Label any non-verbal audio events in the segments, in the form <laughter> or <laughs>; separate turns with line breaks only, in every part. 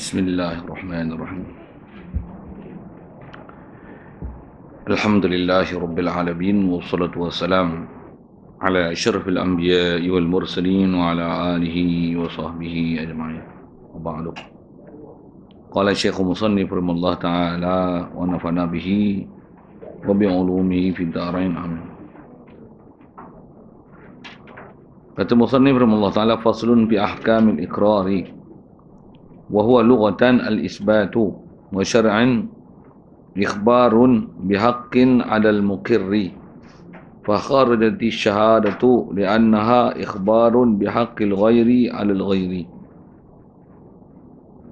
بسم الله الرحمن الرحيم الحمد لله رب العالمين والصلاة والسلام على أشرف الأنبياء والمرسلين وعلى آله وصحبه أجمعين وبعد قال الشيخ مصنف رحمه الله تعالى ونفعنا به وبعلومه في الدارين آمين Kata رحمه الله تعالى فصل بأحكام ahkamil الإقرار wahwa lughatan al-isbatu wa syar'an ikhbarun bihaqqin 'ala al-muqirri fa kharajat ash-shahadatu li'annaha ikhbarun bihaqqi al-ghairi 'ala al-ghairi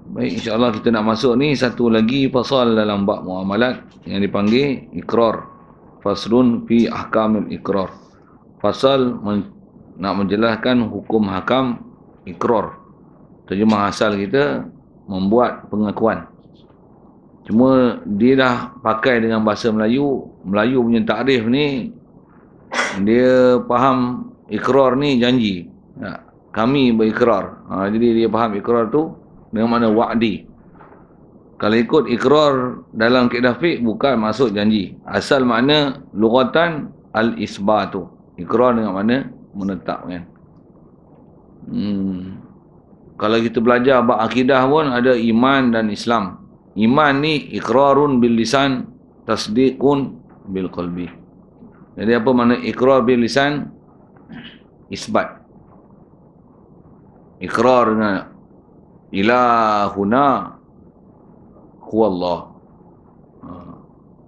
Baik insya-Allah kita nak masuk ni satu lagi pasal dalam bab muamalat yang dipanggil ikrar faslun fi ahkamil ikrar pasal men- nak menjelaskan hukum hakam ikrar terjemah asal kita membuat pengakuan cuma dia dah pakai dengan bahasa Melayu Melayu punya takrif ni dia faham ikrar ni janji ya, kami berikrar ha, jadi dia faham ikrar tu dengan mana wa'di kalau ikut ikrar dalam kaedah fiqh bukan masuk janji asal makna lughatan al-isbah tu ikrar dengan mana menetap hmm kalau kita belajar bab akidah pun ada iman dan Islam. Iman ni ikrarun bil lisan, tasdiqun bil qalbi. Jadi apa makna ikrar bil lisan? Isbat. Ikrar na ilahuna Allah ha.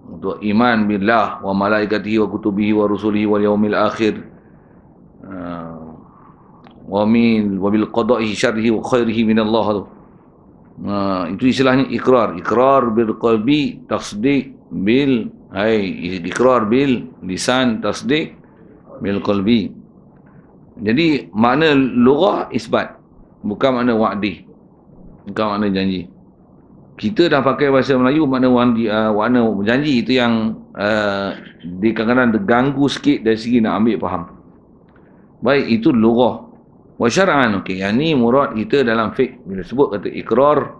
Untuk iman billah wa malaikatihi wa kutubihi wa rusulihi wal yaumil akhir. Uh, wa min wa bil qada'i syarrihi wa khairihi min Allah tu. Ha, itu istilahnya ikrar. Ikrar bil qalbi tasdik bil hai ikrar bil lisan tasdik bil qalbi. Jadi makna lughah isbat bukan makna wa'di. Bukan makna janji. Kita dah pakai bahasa Melayu makna wa'di uh, ah, makna janji itu yang uh, ah, di kadang terganggu sikit dari segi nak ambil faham. Baik, itu lughah. Wa syar'an okey. Yang ni murad kita dalam fiqh bila sebut kata ikrar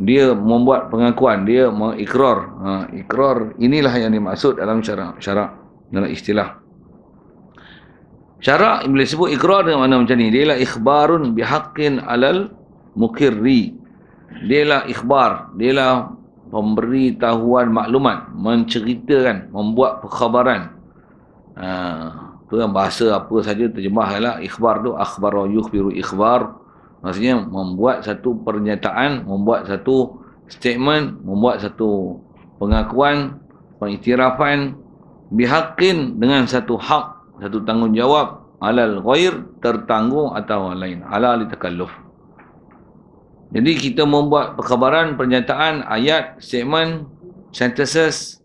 dia membuat pengakuan, dia mengikrar. Ha, ikrar inilah yang dimaksud dalam syarak, syarak dalam istilah. Syarak boleh sebut ikrar dengan makna macam ni. Dia ialah ikhbarun bihaqin alal mukirri. Dia ialah ikhbar, dia ialah pemberitahuan maklumat, menceritakan, membuat perkhabaran. Ha, tu kan bahasa apa saja terjemah lah ikhbar tu akhbaro yukhbiru ikhbar maksudnya membuat satu pernyataan membuat satu statement membuat satu pengakuan pengiktirafan bihaqin dengan satu hak satu tanggungjawab alal ghair tertanggung atau lain ala li jadi kita membuat perkabaran pernyataan ayat statement sentences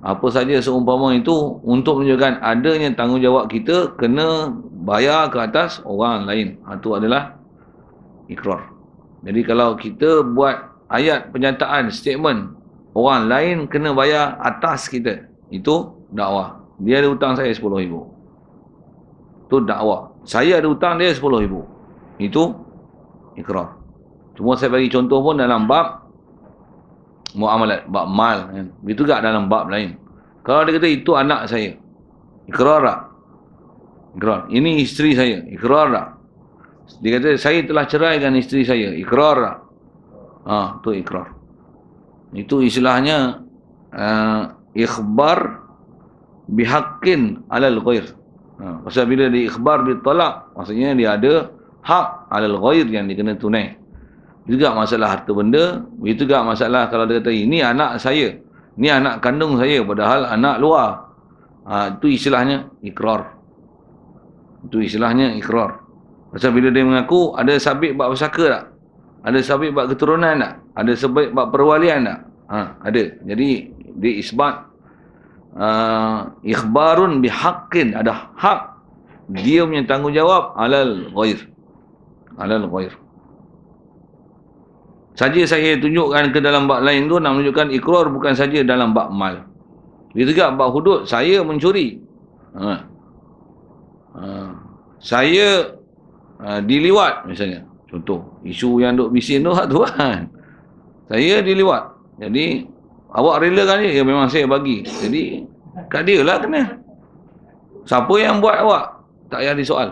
apa saja seumpama itu untuk menunjukkan adanya tanggungjawab kita kena bayar ke atas orang lain. Itu ha, adalah ikrar. Jadi kalau kita buat ayat penyataan, statement, orang lain kena bayar atas kita. Itu dakwah. Dia ada hutang saya RM10,000. Itu dakwah. Saya ada hutang dia RM10,000. Itu ikrar. Cuma saya bagi contoh pun dalam bab muamalat bab mal kan. Begitu juga dalam bab lain. Kalau dia kata itu anak saya. Ikrar tak? Ikrar. Ini isteri saya. Ikrar tak? Dia kata saya telah cerai dengan isteri saya. Ikrar tak? Ha, itu ikrar. Itu istilahnya uh, ikhbar bihaqin alal ghair. Ha, pasal bila diikhbar ditolak, maksudnya dia ada hak alal ghair yang dikena tunai juga masalah harta benda, itu juga masalah kalau dia kata ini anak saya, ini anak kandung saya padahal anak luar. Ha, itu istilahnya ikrar. Itu istilahnya ikrar. Macam bila dia mengaku ada sabit bab pusaka tak? Ada sabit bab keturunan tak? Ada sabit bab perwalian tak? Ha, ada. Jadi di isbat uh, ikhbarun bihaqqin ada hak dia punya tanggungjawab alal ghair. Alal ghair saja saya tunjukkan ke dalam bak lain tu nak menunjukkan ikrar bukan saja dalam bak mal. Dia juga Bak hudud saya mencuri. Ha. ha. Saya ha, diliwat misalnya. Contoh isu yang duk bising tu hak lah tuan. Saya diliwat. Jadi awak rela kan ya memang saya bagi. Jadi kat dia lah kena. Siapa yang buat awak? Tak payah disoal.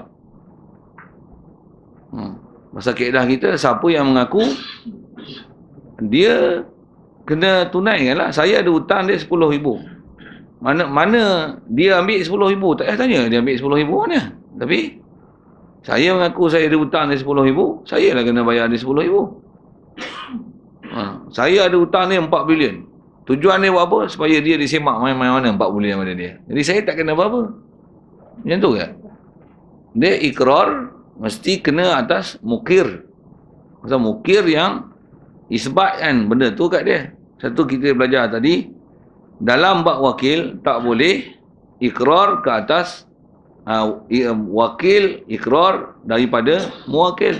Hmm. Masa kaedah kita, siapa yang mengaku, dia kena tunai, tunaikan lah. Saya ada hutang dia sepuluh ribu. Mana mana dia ambil sepuluh ribu? Tak payah tanya dia ambil sepuluh ribu mana. Tapi saya mengaku saya ada hutang dia sepuluh ribu. Saya lah kena bayar dia sepuluh ribu. Ha. Saya ada hutang dia empat bilion. Tujuan dia buat apa? Supaya dia disemak main-main mana empat bilion pada dia. Jadi saya tak kena apa-apa. Macam tu ke? Kan? Dia ikrar mesti kena atas mukir. Pasal mukir yang isbat kan benda tu kat dia satu kita belajar tadi dalam bak wakil tak boleh ikrar ke atas uh, wakil ikrar daripada muwakil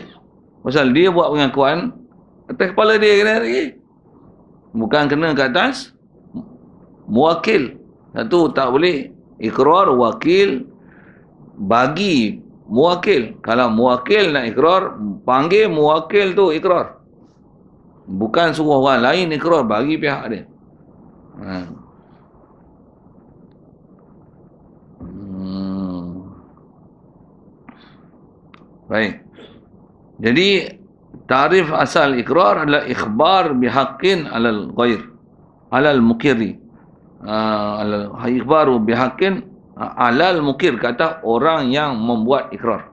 pasal dia buat pengakuan atas kepala dia kena lagi bukan kena ke atas muwakil satu tak boleh ikrar wakil bagi muwakil kalau muwakil nak ikrar panggil muwakil tu ikrar Bukan suruh orang lain ikrar bagi pihak dia.
Ha. Hmm.
Baik. Jadi tarif asal ikrar adalah ikhbar bihaqqin alal ghair alal mukiri. Ah ha, uh, ikhbaru bihaqqin alal mukir kata orang yang membuat ikrar.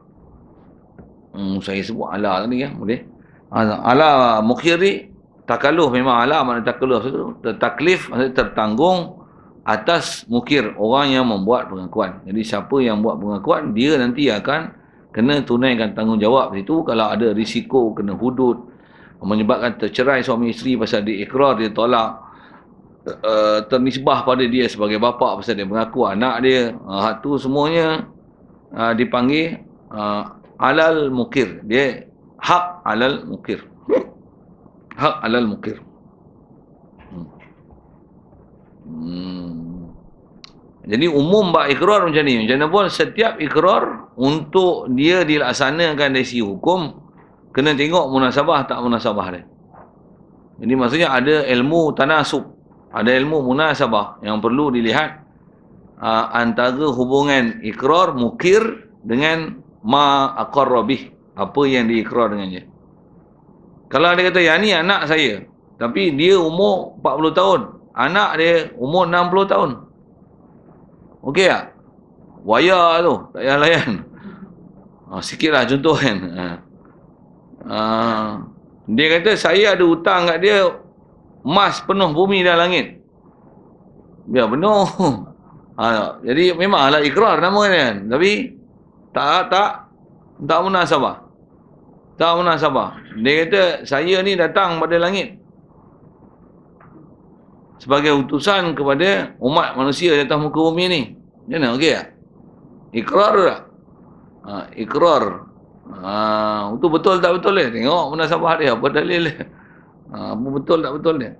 Hmm, saya sebut alal tadi ya, boleh? ala mukhiri takaluf memang ala mana takaluf itu taklif maksudnya tertanggung atas mukir orang yang membuat pengakuan jadi siapa yang buat pengakuan dia nanti akan kena tunaikan tanggungjawab itu kalau ada risiko kena hudud menyebabkan tercerai suami isteri pasal dia ikrar dia tolak uh, ternisbah pada dia sebagai bapa pasal dia mengaku anak dia uh, ah, itu semuanya uh, dipanggil uh, alal mukir dia hak alal mukir hak alal mukir hmm. hmm. jadi umum bak ikrar macam ni macam mana pun setiap ikrar untuk dia dilaksanakan dari si hukum kena tengok munasabah tak munasabah dia jadi maksudnya ada ilmu tanasub ada ilmu munasabah yang perlu dilihat uh, antara hubungan ikrar mukir dengan ma akarrabih apa yang diikrar dengannya. Kalau ada kata, yang ni anak saya, tapi dia umur 40 tahun, anak dia umur 60 tahun. Okey tak? Waya tu, tak payah layan. Ha, <laughs> sikitlah contoh kan. Ha. <laughs> Ha. Dia kata, saya ada hutang kat dia, emas penuh bumi dan langit. Ya, penuh. Ha, <laughs> jadi memanglah ikrar nama dia. Kan? Tapi, tak, tak, tak munasabah. Tak pernah sabar. Dia kata, saya ni datang pada langit. Sebagai utusan kepada umat manusia di atas muka bumi ni. Dia nak okey tak? Ikrar tak? Ha, ikrar. Ha, itu betul tak betul dia? Tengok pernah sabar dia. Apa dalil dia? Ha, betul tak betul dia?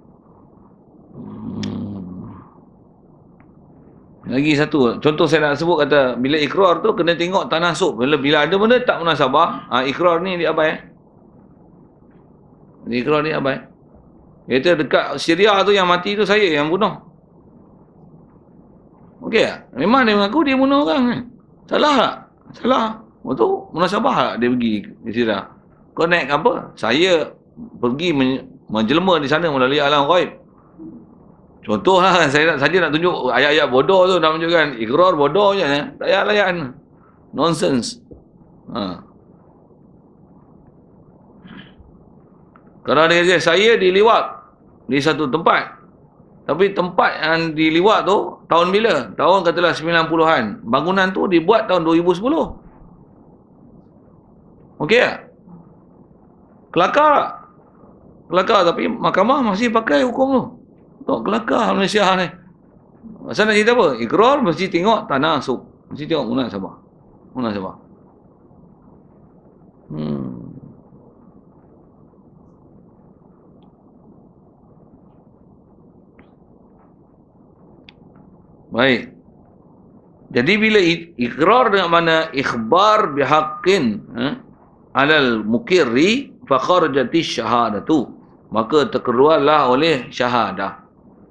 Lagi satu, contoh saya nak sebut kata bila ikrar tu kena tengok tanasub. Bila, bila ada benda tak munasabah, ha, ikrar ni dia apa eh? Ikrar ni apa eh? Iaitu dekat Syria tu yang mati tu saya yang bunuh. Okey tak? Memang dia mengaku dia bunuh orang kan? Salah tak? Salah. Waktu tu munasabah tak dia pergi ke Syria? Connect apa? Saya pergi menjelma di sana melalui alam ghaib. Contoh lah, saya nak, saja nak tunjuk ayat-ayat bodoh tu nak tunjukkan. Ikrar bodoh je. Eh. Ya? Layan-layan. Nonsense. Ha. Kalau dia kata, saya diliwat di satu tempat. Tapi tempat yang diliwat tu, tahun bila? Tahun katalah 90-an. Bangunan tu dibuat tahun 2010. Okey tak? Kelakar Kelakar tapi mahkamah masih pakai hukum tu. Tak kelakar Malaysia ni. Pasal nak cerita apa? Ikrar mesti tengok tanah sup. Mesti tengok guna apa. guna apa. Hmm. Baik. Jadi bila ikrar dengan mana ikhbar bihaqin eh, alal mukirri fakharjati syahadatu maka terkeluarlah oleh syahadah.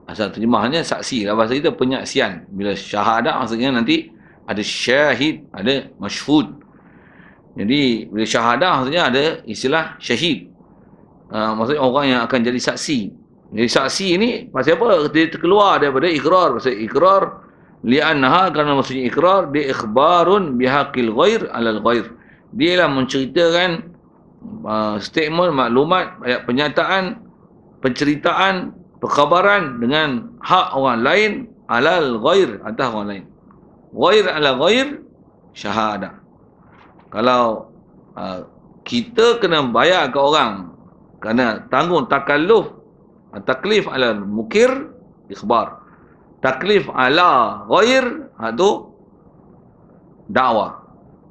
Asal terjemahannya saksi lah bahasa kita penyaksian. Bila syahadat maksudnya nanti ada syahid, ada masyhud. Jadi bila syahadat maksudnya ada istilah syahid. Uh, maksudnya orang yang akan jadi saksi. Jadi saksi ini pasal apa? Dia terkeluar daripada ikrar. Pasal ikrar li'annaha kerana maksudnya ikrar dia ikhbarun bihaqil ghair alal ghair. lah menceritakan uh, statement, maklumat, ayat penyataan, penceritaan perkhabaran dengan hak orang lain alal ghair atas orang lain ghair ala ghair syahada. kalau uh, kita kena bayar ke orang kerana tanggung takalluf taklif ala mukir ikhbar taklif ala ghair itu ha, dakwah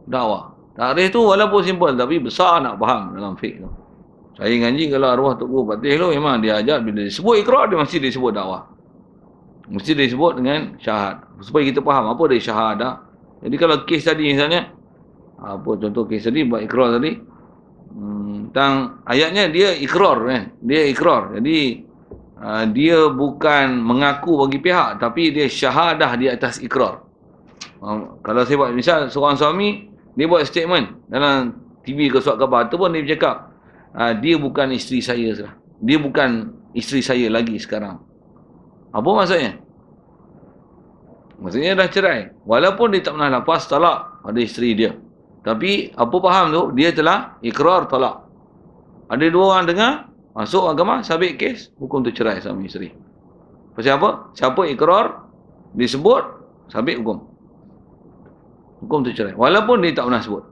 dakwah tarikh tu walaupun simple tapi besar nak faham dalam fiqh tu saya ngaji kalau arwah Tok Guru Fatih tu memang dia ajar bila disebut ikhra' dia mesti disebut dakwah. Mesti disebut dengan syahad. Supaya kita faham apa dari syahadah. Jadi kalau kes tadi misalnya, apa contoh kes tadi buat ikhra' tadi, hmm, tentang ayatnya dia ikhra' Eh? Dia ikhra'. Jadi uh, dia bukan mengaku bagi pihak tapi dia syahadah di atas ikhra'. Um, ah, kalau saya buat misal seorang suami, dia buat statement dalam TV ke suat khabar tu pun dia bercakap ha, dia bukan isteri saya sekarang. Dia bukan isteri saya lagi sekarang. Apa maksudnya? Maksudnya dah cerai. Walaupun dia tak pernah lepas talak pada isteri dia. Tapi apa faham tu? Dia telah ikrar talak. Ada dua orang dengar. Masuk agama, sabit kes. Hukum tu cerai sama isteri. Pasal apa? Siapa ikrar disebut, sabit hukum. Hukum tu cerai. Walaupun dia tak pernah sebut.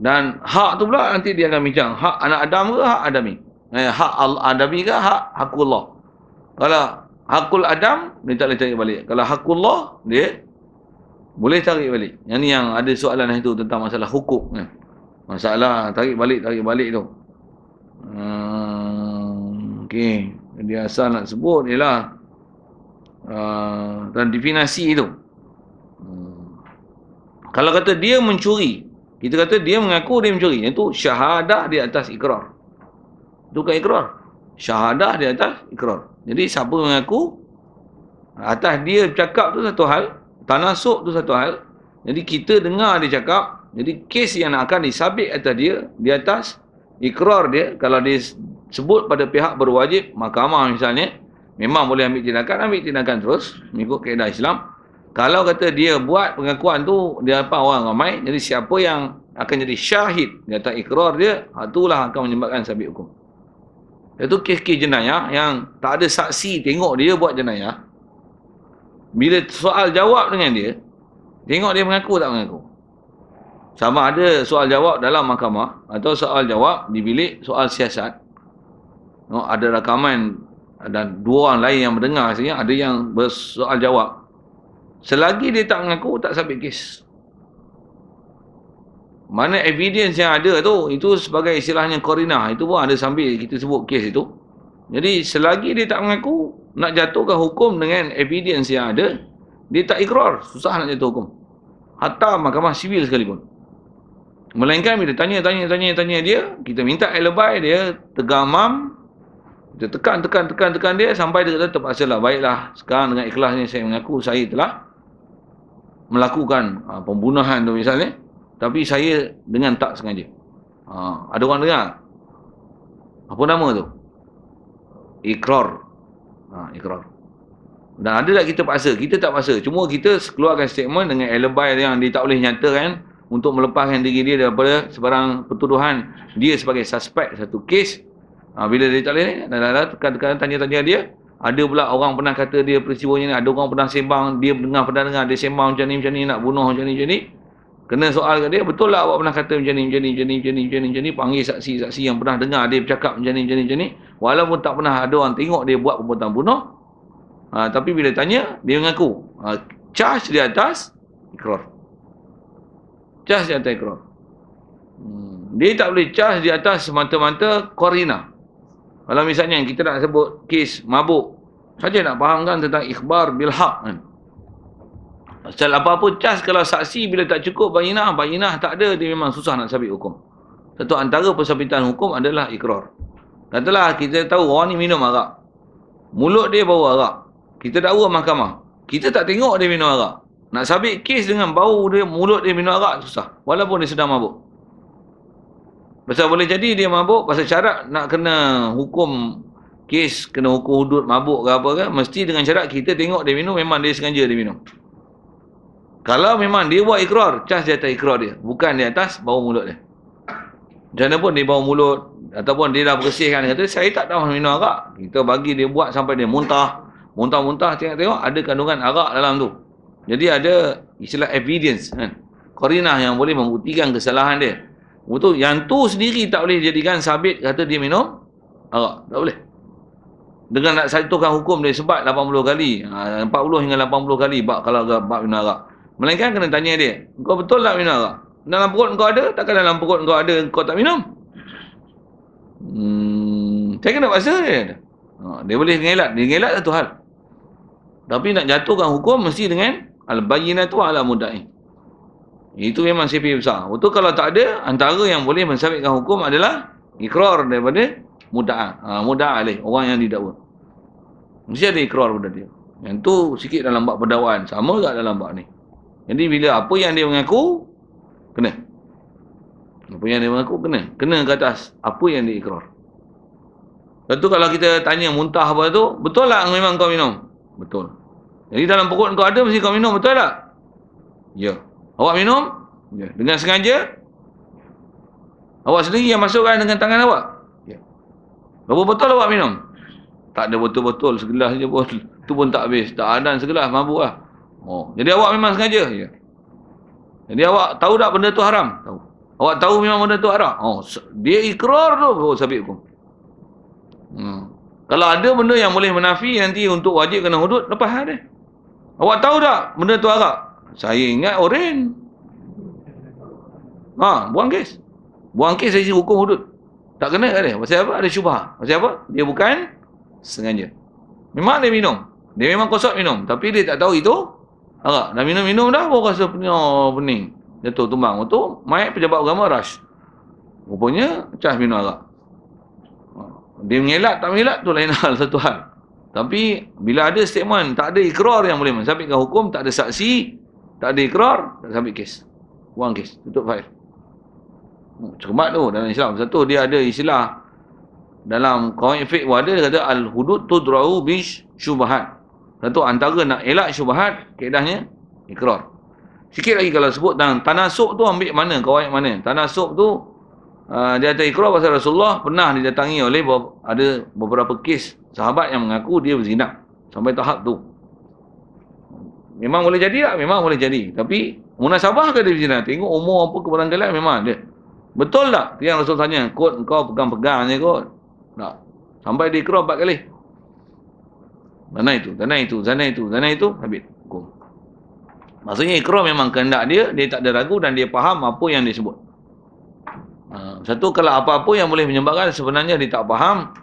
Dan hak tu pula nanti dia akan bincang. Hak anak Adam ke hak Adami? Eh, hak Adami ke hak Hakullah? Kalau Hakul Adam, dia tak boleh cari balik. Kalau Hakullah, dia boleh cari balik. Yang ni yang ada soalan itu tentang masalah hukum. Eh. Masalah tarik balik-tarik balik tu. Hmm, okay. Jadi asal nak sebut ialah uh, dan definasi tu. Hmm. Kalau kata dia mencuri kita kata dia mengaku dia mencuri. Yang itu syahadah di atas ikrar. Itu bukan ikrar. Syahadah di atas ikrar. Jadi siapa mengaku atas dia bercakap tu satu hal. Tanasuk tu satu hal. Jadi kita dengar dia cakap. Jadi kes yang akan disabit atas dia di atas ikrar dia. Kalau dia sebut pada pihak berwajib mahkamah misalnya. Memang boleh ambil tindakan. Ambil tindakan terus. Mengikut kaedah Islam. Kalau kata dia buat pengakuan tu dia apa orang ramai, jadi siapa yang akan jadi syahid di atas ikrar dia, ha, itulah akan menyebabkan sabit hukum. Itu kes-kes jenayah yang tak ada saksi tengok dia buat jenayah. Bila soal jawab dengan dia, tengok dia mengaku tak mengaku. Sama ada soal jawab dalam mahkamah atau soal jawab di bilik soal siasat. Ada rakaman dan dua orang lain yang mendengar sini ada yang bersoal jawab Selagi dia tak mengaku, tak sabit kes. Mana evidence yang ada tu, itu sebagai istilahnya korina. Itu pun ada sambil kita sebut kes itu. Jadi selagi dia tak mengaku, nak jatuhkan hukum dengan evidence yang ada, dia tak ikrar. Susah nak jatuh hukum. Hatta mahkamah sivil sekalipun. Melainkan bila tanya, tanya, tanya, tanya dia, kita minta alibi dia, tegamam, kita tekan, tekan, tekan, tekan dia, sampai dia kata terpaksa lah, baiklah, sekarang dengan ikhlasnya saya mengaku, saya telah melakukan uh, pembunuhan tu misalnya tapi saya dengan tak sengaja. Ha, ada orang dengar? Apa nama tu? Ikrar. Ha, ah, ikrar. Dan ada tak kita paksa? Kita tak paksa. Cuma kita keluarkan statement dengan alibi yang dia tak boleh nyatakan untuk melepaskan diri dia daripada sebarang pertuduhan dia sebagai suspek satu kes. Ha, bila dia tak boleh ni, tekan-tekan tanya-tanya dia, ada pula orang pernah kata dia peristiwa ni, ada orang pernah sembang, dia dengar pernah dengar dia sembang macam ni macam ni nak bunuh macam ni macam ni. Kena soal kat dia, betul lah awak pernah kata macam ni, macam ni, macam ni, macam ni, macam ni, macam ni, panggil saksi-saksi yang pernah dengar dia bercakap macam ni, macam ni, macam ni. Walaupun tak pernah ada orang tengok dia buat perbuatan bunuh, ha, tapi bila tanya, dia mengaku. Ha, charge di atas, ikrar. Charge di atas ikrar. Hmm. Dia tak boleh charge di atas semata-mata korinah. Kalau misalnya kita nak sebut kes mabuk, saja nak fahamkan tentang ikhbar bilhaq kan. Pasal apa-apa cas kalau saksi bila tak cukup bayinah, bayinah tak ada, dia memang susah nak sabit hukum. Satu antara persabitan hukum adalah ikrar. Katalah kita tahu orang ni minum arak. Mulut dia bau arak. Kita dakwa mahkamah. Kita tak tengok dia minum arak. Nak sabit kes dengan bau dia, mulut dia minum arak susah. Walaupun dia sedang mabuk. Pasal boleh jadi dia mabuk pasal syarat nak kena hukum kes kena hukum hudud mabuk ke apa ke mesti dengan syarat kita tengok dia minum memang dia sengaja dia minum. Kalau memang dia buat ikrar, cas dia atas ikrar dia. Bukan di atas bau mulut dia. Macam pun dia bau mulut ataupun dia dah bersihkan kata saya tak tahu minum arak. Kita bagi dia buat sampai dia muntah. Muntah-muntah tengok-tengok ada kandungan arak dalam tu. Jadi ada istilah evidence kan. Korinah yang boleh membuktikan kesalahan dia. Betul. Yang tu sendiri tak boleh jadikan sabit kata dia minum arak. Tak boleh. Dengan nak satukan hukum dia sebat 80 kali. 40 ha, hingga 80 kali bak kalau bak minum arak. Melainkan kena tanya dia. Kau betul tak minum arak? Dalam perut kau ada? Takkan dalam perut kau ada kau tak minum? Hmm, saya kena paksa dia. Ha, dia boleh ngelak. Dia ngelak satu hal. Tapi nak jatuhkan hukum mesti dengan al-bayinatu ala muda'in. Itu memang sifir besar. Itu kalau tak ada, antara yang boleh mensabitkan hukum adalah ikrar daripada muda'ah. Ha, muda'ah alih, orang yang didakwa. Mesti ada ikrar pada dia. Yang tu sikit dalam bak perdawaan. Sama juga dalam bak ni. Jadi bila apa yang dia mengaku, kena. Apa yang dia mengaku, kena. Kena ke atas apa yang dia ikrar. Lepas tu kalau kita tanya muntah apa tu, betul lah memang kau minum? Betul. Jadi dalam pokok kau ada mesti kau minum, betul tak? Ya. Yeah. Awak minum ya. dengan sengaja. Awak sendiri yang masukkan dengan tangan awak. Ya. Berapa botol awak minum? Tak ada botol-botol segelas je pun. <laughs> Tu pun tak habis. Tak ada segelas mabuk lah. Oh. Jadi awak memang sengaja. Ya. Jadi awak tahu tak benda tu haram? Tahu. Awak tahu memang benda tu haram? Oh. Dia ikrar tu. Oh, sabit pun. Hmm. Kalau ada benda yang boleh menafi nanti untuk wajib kena hudud, lepas hari. Lah awak tahu tak benda tu haram? Saya ingat oren. Ha, buang kes. Buang kes saya hukum hudud. Tak kena kan dia? Pasal apa? Ada syubah. Pasal apa? Dia bukan sengaja. Memang dia minum. Dia memang kosot minum. Tapi dia tak tahu itu. Harap. Dah minum-minum dah. Baru rasa pening. Oh, pening. Jatuh tumbang. Waktu mayat pejabat agama rush. Rupanya cah minum harap. Dia mengelak tak mengelak tu lain <laughs> hal satu hal. Tapi bila ada statement tak ada ikrar yang boleh mensabitkan hukum tak ada saksi tak ada ikrar, tak sampai kes. Buang kes, tutup fail. Hmm, cermat tu dalam Islam. Satu dia ada istilah dalam kawin fiqh pun ada, dia kata al-hudud tudra'u bis syubahat. Satu antara nak elak syubahat, keedahnya ikrar. Sikit lagi kalau sebut tentang tanasuk tu ambil mana, kawin mana. Tanasuk tu, uh, dia kata ikrar pasal Rasulullah pernah didatangi oleh ada beberapa kes sahabat yang mengaku dia berzinah Sampai tahap tu memang boleh jadi tak? Memang boleh jadi. Tapi munasabah ke dia berzina? Tengok umur apa kebenaran kelak memang ada. Betul tak? Yang Rasul tanya, kot kau pegang-pegang je kot. Tak. Sampai dia kerop empat kali. Zana itu, zana itu, zana itu, zana itu, habis. Hukum. Maksudnya ikhrah memang kehendak dia, dia tak ada ragu dan dia faham apa yang dia sebut. Ha, satu, kalau apa-apa yang boleh menyebabkan sebenarnya dia tak faham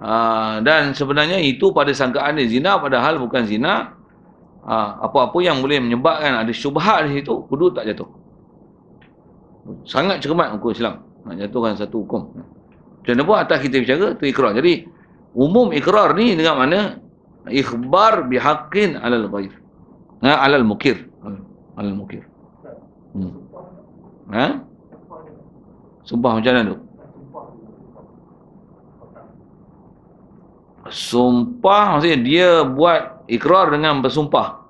ha, dan sebenarnya itu pada sangkaan dia zina padahal bukan zina Ha, apa-apa yang boleh menyebabkan ada syubhat di situ, kudu tak jatuh. Sangat cermat hukum Islam. Nak jatuhkan satu hukum. Macam pun atas kita bicara, tu ikrar. Jadi, umum ikrar ni dengan mana? Ikhbar bihaqin alal ghaif. Ha, alal mukir. Alal mukir. Hmm. Ha? Sumpah macam mana tu? Sumpah maksudnya dia buat ikrar dengan bersumpah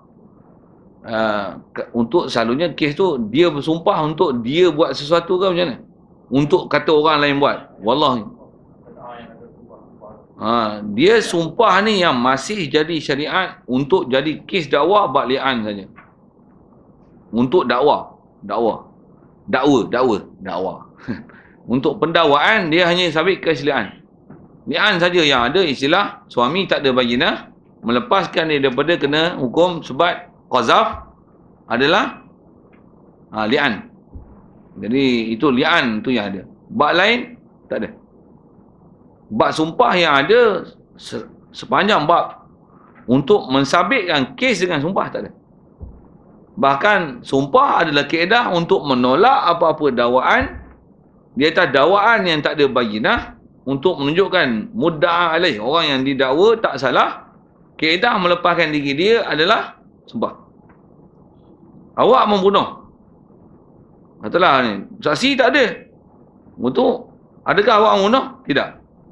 uh, ke, untuk selalunya kes tu dia bersumpah untuk dia buat sesuatu ke macam mana untuk kata orang lain buat wallah ha, ah, dia sumpah ni yang masih jadi syariat untuk jadi kes dakwah baklian saja untuk dakwah dakwah dakwa dakwa dakwa <laughs> untuk pendakwaan dia hanya sabit kesilian lian saja yang ada istilah suami tak ada bagi melepaskan dia daripada kena hukum sebab qazaf adalah ha, li'an. Jadi itu li'an tu yang ada. Bak lain tak ada. Bak sumpah yang ada se- sepanjang bak untuk mensabitkan kes dengan sumpah tak ada. Bahkan sumpah adalah keedah untuk menolak apa-apa dakwaan dia tak dakwaan yang tak ada bayinah untuk menunjukkan mudda'a alaih orang yang didakwa tak salah Kaedah melepaskan diri dia adalah sumpah. Awak membunuh. Katalah ni, saksi tak ada. Untuk adakah awak membunuh? Tidak.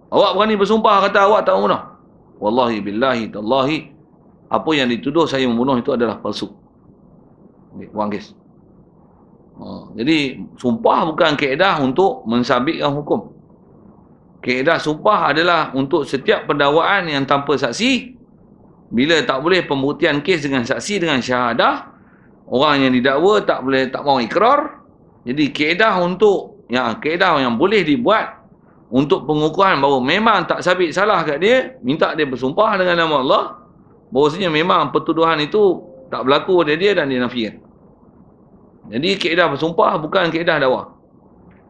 Awak berani bersumpah kata awak tak membunuh. Wallahi billahi tallahi apa yang dituduh saya membunuh itu adalah palsu. Okay, buang Ha, jadi sumpah bukan kaedah untuk mensabitkan hukum. Kaedah sumpah adalah untuk setiap pendakwaan yang tanpa saksi bila tak boleh pembuktian kes dengan saksi dengan syahadah orang yang didakwa tak boleh tak mau ikrar jadi kaedah untuk yang kaedah yang boleh dibuat untuk pengukuhan bahawa memang tak sabit salah kat dia minta dia bersumpah dengan nama Allah bahawasanya memang pertuduhan itu tak berlaku pada dia dan dia nafikan jadi kaedah bersumpah bukan kaedah dakwa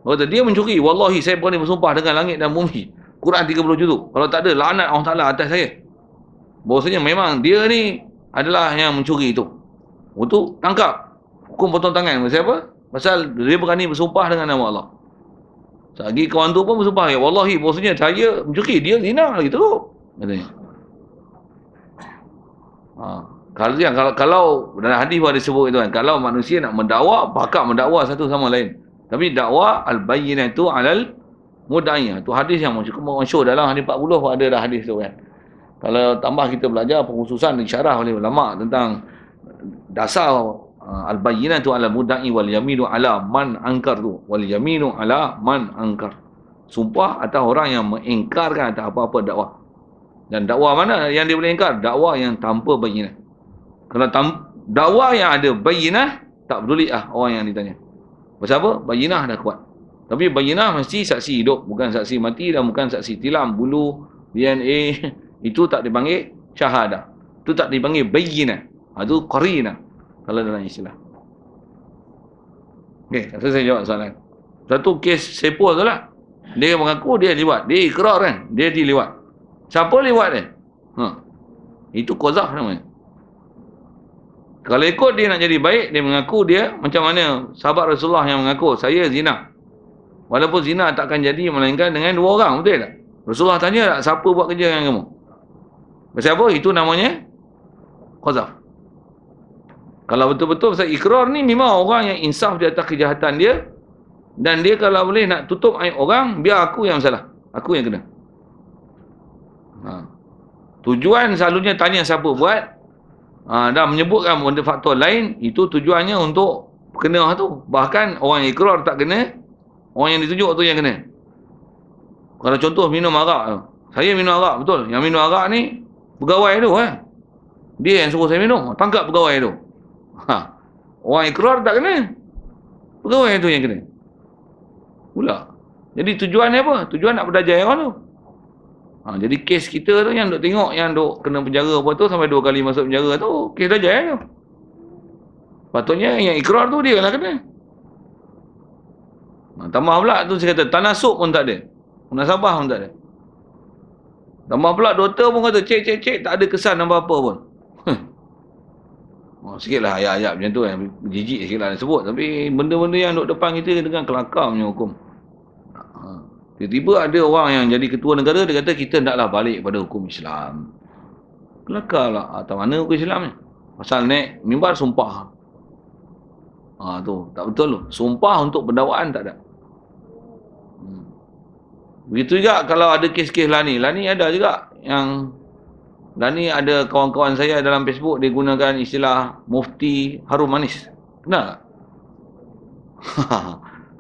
Kata dia mencuri, wallahi saya berani bersumpah dengan langit dan bumi. Quran 30 juzuk. Kalau tak ada, lanat Allah Ta'ala atas saya bahasanya memang dia ni adalah yang mencuri itu untuk tangkap hukum potong tangan pasal apa pasal dia berani bersumpah dengan nama Allah Sagi kawan tu pun bersumpah ya wallahi bahasanya saya mencuri dia zina lagi teruk katanya ha. kalau yang kalau, kalau dalam hadis pun ada sebut itu kan kalau manusia nak mendakwa bakar mendakwa satu sama lain tapi dakwa al-bayyinah itu alal mudaiyah Itu hadis yang cukup masyhur dalam hadis 40 ada dah hadis tu kan kalau tambah kita belajar pengkhususan syarah oleh ulama tentang dasar uh, al-bayyinah tu ala mudai wal yaminu ala man angkar tu wal yaminu ala man angkar sumpah atau orang yang mengingkarkan atau apa-apa dakwah dan dakwah mana yang dia boleh ingkar dakwah yang tanpa bayyinah kalau tam- dakwah yang ada bayyinah tak peduli ah orang yang ditanya pasal apa bayyinah dah kuat tapi bayyinah mesti saksi hidup bukan saksi mati dan bukan saksi tilam bulu DNA itu tak dipanggil syahadah. Itu tak dipanggil bayyinah. Itu qarina kalau dalam istilah. Okey, saya saya jawab soalan. Satu kes sepul tu lah. Dia mengaku dia liwat. Dia ikrar kan. Dia diliwat. Siapa liwat dia? Ha. Itu kozah namanya. Kalau ikut dia nak jadi baik, dia mengaku dia macam mana sahabat Rasulullah yang mengaku saya zina. Walaupun zina takkan jadi melainkan dengan dua orang, betul tak? Rasulullah tanya tak siapa buat kerja dengan kamu? Pasal apa? Itu namanya qazaf. Kalau betul-betul pasal ikrar ni memang orang yang insaf di atas kejahatan dia dan dia kalau boleh nak tutup aib orang, biar aku yang salah. Aku yang kena. Ha. Tujuan selalunya tanya siapa buat ha, dan menyebutkan benda faktor lain itu tujuannya untuk kena tu. Bahkan orang yang ikrar tak kena orang yang ditunjuk tu yang kena. Kalau contoh minum arak tu. Saya minum arak betul. Yang minum arak ni pegawai tu eh. Dia yang suruh saya minum. Tangkap pegawai tu. Ha. Orang ikrar tak kena. Pegawai tu yang kena. Pula. Jadi tujuan dia apa? Tujuan nak berdajai orang tu. Ha, jadi kes kita tu yang duk tengok yang duk kena penjara apa tu sampai dua kali masuk penjara tu kes dajai tu. Patutnya yang ikrar tu dia nak lah kena. Ha, tambah pula tu saya kata tanasuk pun tak ada. Munasabah pun tak ada. Tambah pula doktor pun kata, cek, cek, cek, tak ada kesan nampak apa pun. Huh. Oh, sikitlah ayat-ayat macam tu yang eh. jijik sikit lah sebut. Tapi benda-benda yang duduk depan kita dengan kelakar punya hukum. Ha. Tiba-tiba ada orang yang jadi ketua negara, dia kata kita hendaklah balik pada hukum Islam. Kelakar lah. Atau ha, mana hukum Islam ni? Pasal naik mimbar sumpah. Ah ha, tu, tak betul tu. Sumpah untuk pendakwaan tak ada. Begitu juga kalau ada kes-kes Lani. Lani ada juga yang Lani ada kawan-kawan saya dalam Facebook dia gunakan istilah mufti harum manis. Kenal tak? <laughs>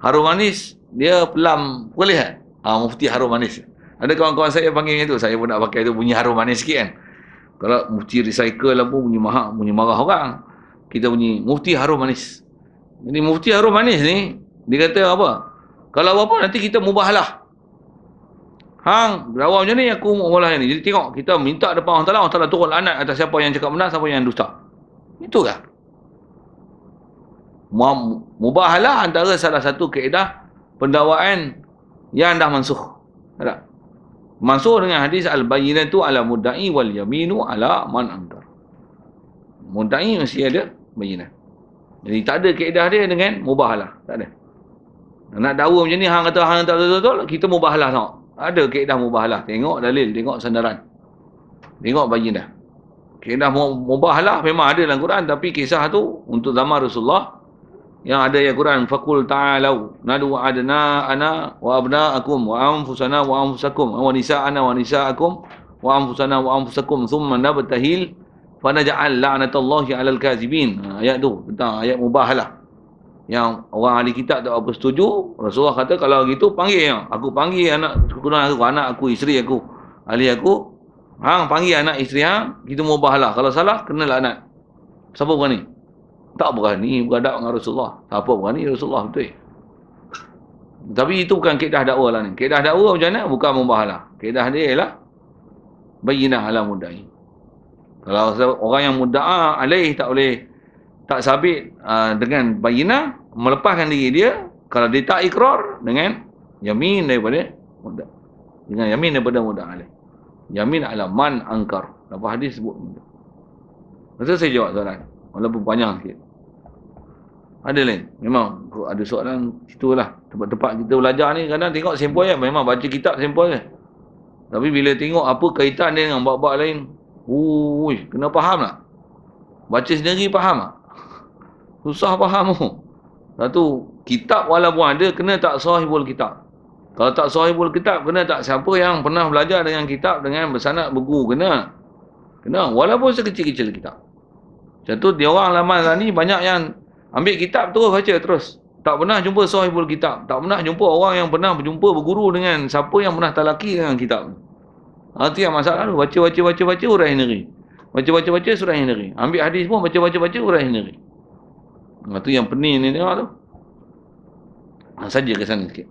harum manis dia pelam boleh kan? Ha, mufti harum manis. Ada kawan-kawan saya panggil macam tu. Saya pun nak pakai tu bunyi harum manis sikit kan. Kalau mufti recycle lah pun bunyi, mahak, bunyi marah orang. Kita bunyi mufti harum manis. Jadi mufti harum manis ni dia kata apa? Kalau apa nanti kita mubahlah. Hang, berawal macam ni aku umur malah ni. Jadi tengok, kita minta depan Allah Ta'ala, Allah Ta'ala turun anak atas siapa yang cakap benar, siapa yang dusta. Itu kan? Mubahlah antara salah satu keedah pendawaan yang dah mansuh. Tak? Mansuh dengan hadis al-bayinah tu ala mudai wal yaminu ala man angkar. Mudai mesti ada bayinah. Jadi tak ada keedah dia dengan mubahlah. Tak ada. Nak dakwa macam ni, hang kata hang tak betul-betul, kita mubahlah tengok. Ada keedah mubah lah. Tengok dalil, tengok sandaran. Tengok bagi dah. Keedah mubah lah memang ada dalam Quran. Tapi kisah tu untuk zaman Rasulullah. Yang ada ya Quran. Fakul ta'alau. Nadu adna ana wa abna akum wa anfusana wa anfusakum. Wa ana wa akum wa anfusana wa anfusakum. Thumma nabtahil. Fana ja'al la'natallahi alal kazibin. Ha, ayat tu. Tentang ayat mubah lah yang orang ahli kitab tak apa setuju Rasulullah kata kalau gitu panggil yang aku panggil anak kuna aku anak aku isteri aku ahli aku hang panggil anak isteri hang kita mubahlah kalau salah kena anak siapa berani tak berani berhadap dengan Rasulullah siapa berani Rasulullah betul tapi itu bukan kaedah dakwah lah ni. Kaedah dakwah macam mana? Bukan membahalah. Kaedah dia ialah bayinah ala mudai. Kalau orang yang muda'a alaih tak boleh tak sabit uh, dengan bayina melepaskan diri dia kalau dia tak ikrar dengan yamin daripada muda dengan yamin daripada muda alih yamin adalah man angkar apa hadis sebut masa saya jawab soalan walaupun panjang sikit ada lain memang ada soalan itulah tempat-tempat kita belajar ni kadang tengok simple ya memang baca kitab simple je tapi bila tengok apa kaitan dia dengan bab-bab lain Ui, kena faham lah. Baca sendiri faham lah. Susah faham tu. Lepas kitab walaupun ada, kena tak sahibul kitab. Kalau tak sahibul kitab, kena tak siapa yang pernah belajar dengan kitab, dengan bersanak begu, kena. Kena, walaupun sekecil-kecil kitab. Macam tu, dia orang laman lah ni banyak yang ambil kitab terus baca terus. Tak pernah jumpa sahibul kitab. Tak pernah jumpa orang yang pernah berjumpa berguru dengan siapa yang pernah talaki dengan kitab. Itu ah, yang masalah tu. Baca-baca-baca-baca urai neri. Baca-baca-baca surai neri. Ambil hadis pun baca-baca-baca urai neri. Nah, tu yang pening ni tengok tu. Nah, saja ke sana sikit.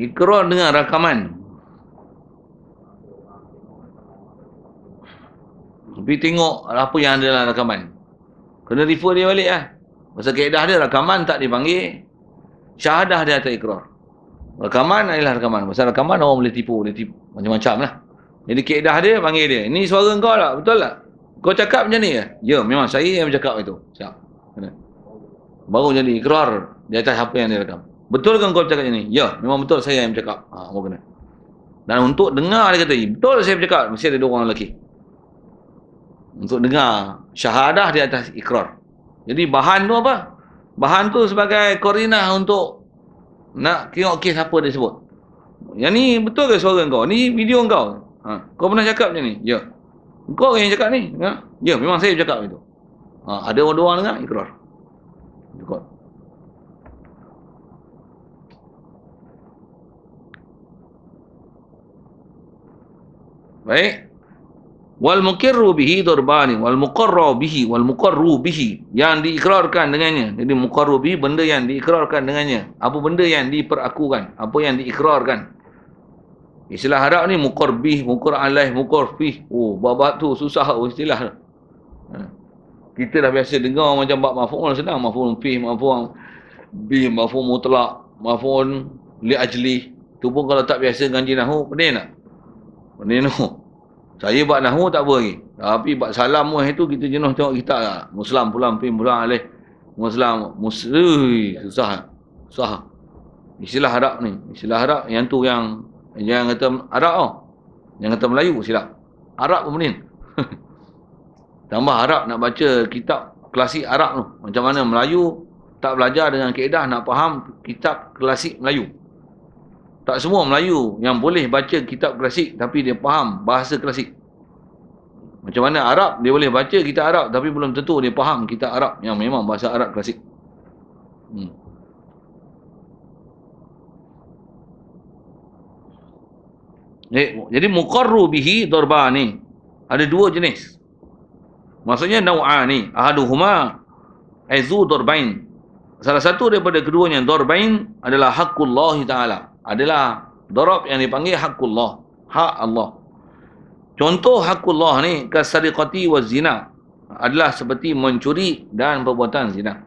Ikra dengan rakaman. Tapi tengok apa yang ada dalam rakaman. Kena refer dia balik lah. Masa keedah dia, rakaman tak dipanggil. Syahadah dia atas ikrar. Rekaman adalah rekaman. Masa rekaman orang boleh tipu. Boleh tipu. Macam-macam lah. Jadi keedah dia panggil dia. Ini suara kau lah Betul lah. Kau cakap macam ni ya? Ya, memang saya yang cakap itu. Siap. Baru jadi ikrar di atas apa yang dia rekam. Betul kan kau cakap macam ni? Ya, memang betul saya yang cakap. Ha, kau kena. Dan untuk dengar dia kata, betul saya cakap Mesti ada dua orang lelaki. Untuk dengar syahadah di atas ikrar. Jadi bahan tu apa? Bahan tu sebagai korinah untuk nak tengok kes apa dia sebut. Yang ni betul ke suara kau? Ni video kau. Ha. Kau pernah cakap macam ni? Ya. Kau yang cakap ni? Ya, ya memang saya cakap itu. Ha. Ada orang doang dengar? Ikrar. Ikrar. Baik. Wal muqirru bihi durbani wal muqarra bihi wal muqarru bihi yang diikrarkan dengannya. Jadi muqarru bihi benda yang diikrarkan dengannya. Apa benda yang diperakukan? Apa yang diikrarkan? Istilah harap ni mukor bih, mukor alaih, mukor fih. Oh, bab-bab tu susah lah, oh, istilah. Ha. Kita dah biasa dengar macam bab maf'ul senang. Maf'ul fih, maf'ul bih, maf'ul mutlak, maf'ul li'ajli. Tu pun kalau tak biasa dengan jinahu, pening tak? Pening tu. Saya buat nahu tak apa lagi. Tapi buat salam pun itu kita jenuh tengok kita lah. Muslim pulang, pin pulang alih. Muslim, muslim. Susah. Susah. Istilah harap ni. Istilah harap yang tu yang Jangan kata Arab oh. Jangan kata Melayu silap. Arab pun menin. <laughs> Tambah Arab nak baca kitab klasik Arab tu. Macam mana Melayu tak belajar dengan keedah nak faham kitab klasik Melayu. Tak semua Melayu yang boleh baca kitab klasik tapi dia faham bahasa klasik. Macam mana Arab dia boleh baca kitab Arab tapi belum tentu dia faham kitab Arab yang memang bahasa Arab klasik. Hmm. jadi muqarru bihi darbani ada dua jenis maksudnya nau'a ni ahaduhuma aizu darbain salah satu daripada keduanya darbain adalah hakullah taala adalah dorab yang dipanggil hakullah hak Allah contoh hakullah ni kasariqati wa zina adalah seperti mencuri dan perbuatan zina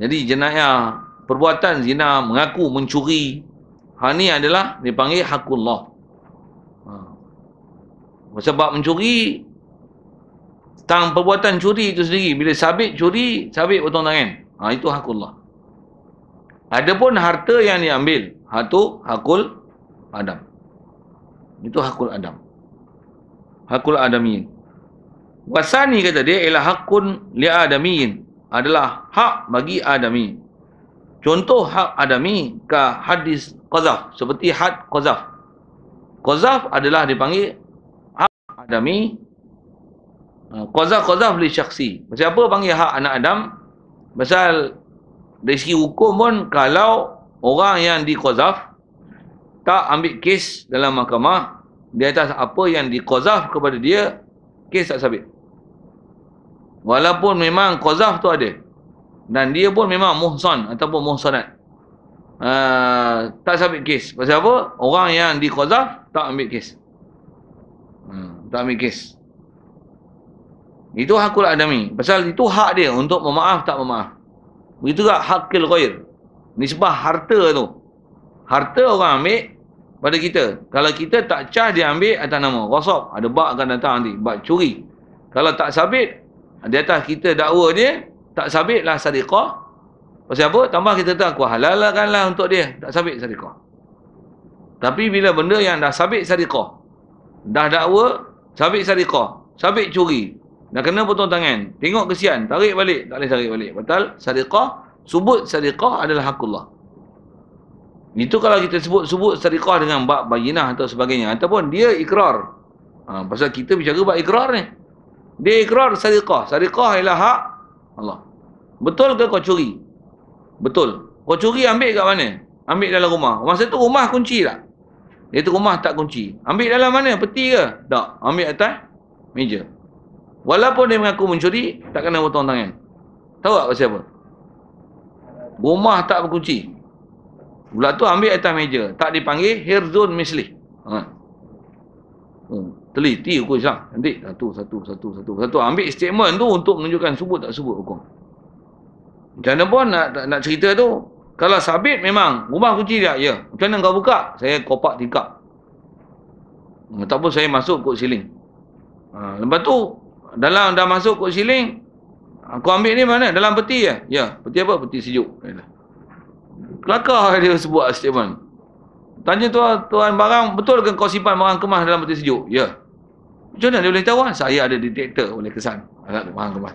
jadi jenayah perbuatan zina mengaku mencuri ha ni adalah dipanggil hakullah sebab mencuri tentang perbuatan curi itu sendiri bila sabit curi sabit potong tangan ha, itu hak Allah adapun harta yang diambil hatu hakul Adam itu hakul Adam hakul Adamin wasani kata dia ialah hakun li Adamin adalah hak bagi Adami. Contoh hak Adami ke hadis Qazaf. Seperti had Qazaf. Qazaf adalah dipanggil Adami uh, qaza qaza li syaksi. Macam apa panggil hak anak Adam? Pasal dari segi hukum pun kalau orang yang di qazaf tak ambil kes dalam mahkamah di atas apa yang di qazaf kepada dia kes tak sabit. Walaupun memang qazaf tu ada dan dia pun memang muhsan ataupun muhsanat. Uh, tak sabit kes. Pasal apa? Orang yang di qazaf tak ambil kes. Hmm. Tak ambil kes. Itu hakul adami. Pasal itu hak dia untuk memaaf tak memaaf. Begitu hak hakil ghair. Nisbah harta tu. Harta orang ambil pada kita. Kalau kita tak cah dia ambil atas nama. Rosok. Ada bak akan datang nanti. Bak curi. Kalau tak sabit. Di atas kita dakwa dia. Tak sabit lah sadiqah. Pasal apa? Tambah kita tahu. Aku halalkan lah untuk dia. Tak sabit sadiqah. Tapi bila benda yang dah sabit sadiqah. Dah dakwa. Sabik sariqah. Sabik curi. Dah kena potong tangan. Tengok kesian. Tarik balik. Tak boleh tarik balik. Betul? Sariqah. Sebut sariqah adalah hak Allah. Itu kalau kita sebut-sebut sariqah dengan bab bayinah atau sebagainya. Ataupun dia ikrar. Ha, pasal kita bicara bab ikrar ni. Dia ikrar sariqah. Sariqah ialah hak Allah. Betul ke kau curi? Betul. Kau curi ambil kat mana? Ambil dalam rumah. Masa tu rumah kunci tak? Dia tu rumah tak kunci. Ambil dalam mana? Peti ke? Tak. Ambil atas meja. Walaupun dia mengaku mencuri, tak kena potong tangan. Tahu tak pasal apa? Rumah tak berkunci. Pula tu ambil atas meja. Tak dipanggil Hirzun Mislih. Ha. Hmm. Teliti hukum Islam. Nanti satu, satu, satu, satu, satu. Ambil statement tu untuk menunjukkan subut tak subut hukum. Macam mana pun nak, nak cerita tu, kalau sabit memang rumah kunci tak? Ya. Macam mana kau buka? Saya kopak tingkap. Hmm, tak pun saya masuk kot siling. Ha, lepas tu dalam dah masuk kot siling Aku ambil ni mana? Dalam peti ya? Ya. Peti apa? Peti sejuk. Kelakar <laughs> dia sebuah statement. Tanya tuan, tuan barang betul ke kau simpan barang kemas dalam peti sejuk? Ya. Macam mana dia boleh tahu? Ah, saya ada detektor boleh kesan. Barang kemas.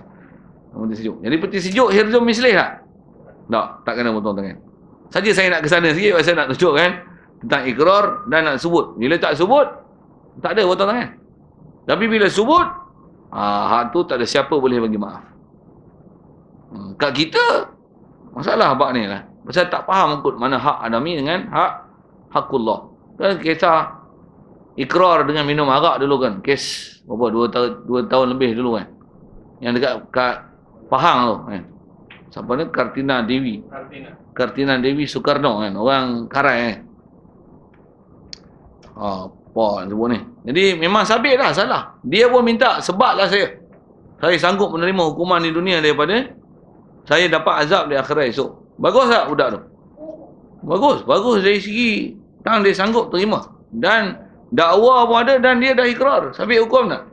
Peti sejuk. Jadi peti sejuk Herzog Misleh tak? Lah. Tak, tak kena potong tangan. Saja saya nak ke sana sikit pasal nak tunjuk kan tentang ikrar dan nak subut. Bila tak subut, tak ada potong tangan. Tapi bila subut, ah hak tu tak ada siapa boleh bagi maaf. Hmm, kat kita masalah bab ni lah. Pasal tak faham kot mana hak adami dengan hak hakullah. Kan kisah ikrar dengan minum arak dulu kan. Kes berapa dua tahun dua tahun lebih dulu kan. Yang dekat kat Pahang tu kan siapa ni Kartina Dewi Kartina, Kartina Dewi Soekarno kan orang Karai eh apa yang sebut ni jadi memang sabit lah salah dia pun minta sebab lah saya saya sanggup menerima hukuman di dunia daripada saya dapat azab di akhirat esok bagus tak budak tu bagus bagus dari segi tang dia sanggup terima dan dakwa pun ada dan dia dah ikrar sabit hukum tak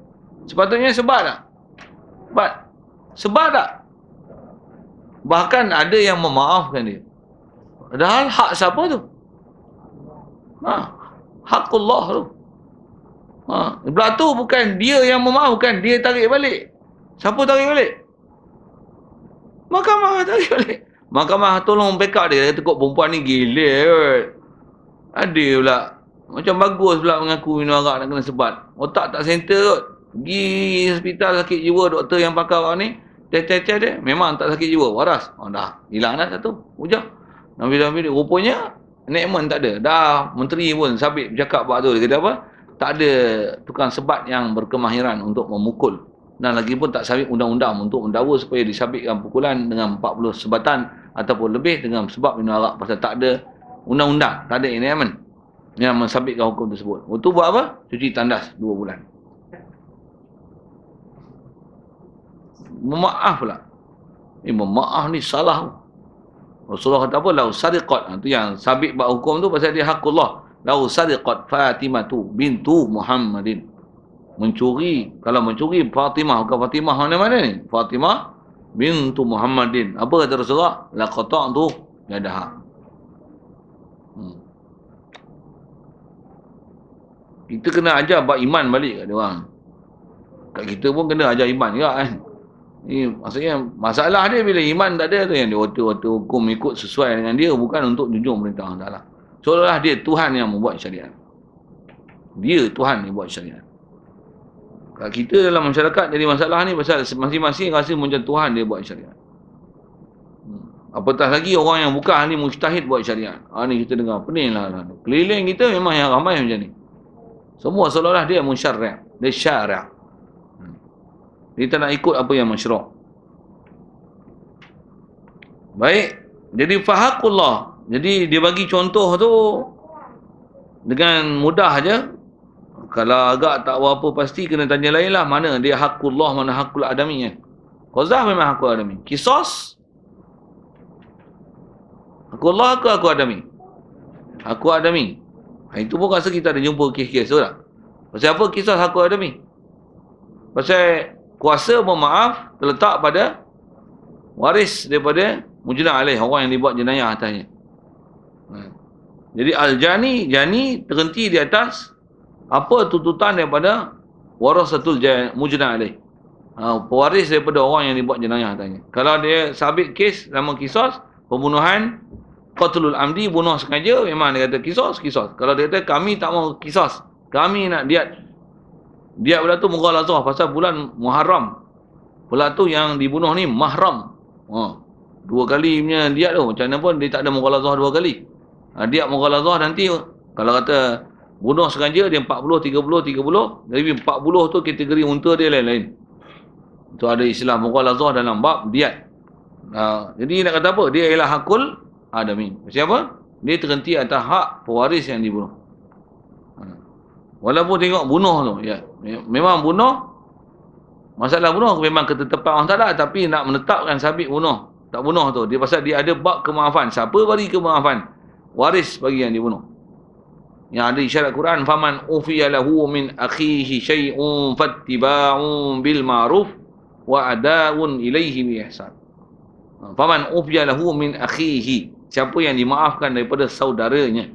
sepatutnya sebab tak sebab sebab tak Bahkan ada yang memaafkan dia. Padahal hak siapa tu? Ha, Allah tu. Ha, sebab tu bukan dia yang memaafkan, dia tarik balik. Siapa tarik balik? Mahkamah <laughs> tarik balik. Mahkamah tolong backup dia, dia kata kok perempuan ni gila kot. Ada pula. Macam bagus pula mengaku minum arak nak kena sebat. Otak tak center kot. Pergi hospital sakit jiwa doktor yang pakar orang ni. Tiada-tiada dia. Memang tak sakit jiwa. Waras. Oh, dah. Hilang dah satu. Ujah. Nabi Nabi dia. Rupanya, Nekman tak ada. Dah menteri pun sabit bercakap buat tu. Dia kata apa? Tak ada tukang sebat yang berkemahiran untuk memukul. Dan lagi pun tak sabit undang-undang untuk mendawa supaya disabitkan pukulan dengan 40 sebatan ataupun lebih dengan sebab minum arak. Pasal tak ada undang-undang. Tak ada Nekman yang mensabitkan hukum tersebut. Itu buat apa? Cuci tandas dua bulan. memaaf pula. Ini eh, memaaf ni salah. Rasulullah kata apa? Lau sariqat. Itu ha, yang sabit buat hukum tu pasal dia hakullah. Lau sariqat Fatimah tu bintu Muhammadin. Mencuri. Kalau mencuri Fatimah. Bukan Fatimah mana mana ni? Fatimah bintu Muhammadin. Apa kata Rasulullah? La kotak tu. Dia dah hak. Hmm. Kita kena ajar buat iman balik kat dia orang. Kat kita pun kena ajar iman juga kan. Eh? Ini maksudnya masalah dia bila iman tak ada tu yang dia waktu-waktu hukum ikut sesuai dengan dia bukan untuk jujur perintah Allah Taala. Seolah dia Tuhan yang membuat syariat. Dia Tuhan yang buat syariat. Kalau kita dalam masyarakat jadi masalah ni pasal masing-masing rasa macam Tuhan dia buat syariat. Hmm. Apatah lagi orang yang buka ahli mujtahid buat syariat. Ha, ni kita dengar pening lah, lah. Keliling kita memang yang ramai macam ni. Semua seolah-olah dia musyarrak. Dia syarak kita nak ikut apa yang masyrok baik jadi fahakullah jadi dia bagi contoh tu dengan mudah je kalau agak tak apa pasti kena tanya lain lah mana dia hakullah mana hakul adami kan qazah memang hakul adami kisos hakullah ke hakul adami hakul adami ha, itu pun rasa kita ada jumpa kes-kes tu tak pasal apa kisos hakul adami pasal kuasa memaaf terletak pada waris daripada mujna alaih orang yang dibuat jenayah atasnya hmm. jadi al-jani jani terhenti di atas apa tuntutan daripada waris satu mujna alaih ha, pewaris daripada orang yang dibuat jenayah atasnya kalau dia sabit kes nama kisos pembunuhan qatlul amdi bunuh sengaja memang dia kata kisos kisos kalau dia kata kami tak mau kisos kami nak diat dia pula tu mughalazah pasal bulan Muharram. Pula tu yang dibunuh ni mahram. Ha. Dua kali punya dia tu. Macam mana pun dia tak ada mughalazah dua kali. Ha. dia mughalazah nanti kalau kata bunuh sengaja dia 40, 30, 30. Jadi 40 tu kategori unta dia lain-lain. Itu ada istilah mughalazah dalam bab diat. Ha. jadi nak kata apa? Dia ialah hakul adami. Siapa? Dia terhenti atas hak pewaris yang dibunuh. Walaupun tengok bunuh tu. Ya. Memang bunuh. Masalah bunuh memang ketetapan tak ada, Tapi nak menetapkan sabit bunuh. Tak bunuh tu. Dia pasal dia ada bak kemaafan. Siapa bagi kemaafan? Waris bagi yang dibunuh. Yang ada isyarat Quran. Faman ufiyalahu min akhihi syai'un fattiba'un bil ma'ruf wa ada'un ilaihi bihsan. Faman ufiyalahu min akhihi. Siapa yang dimaafkan daripada saudaranya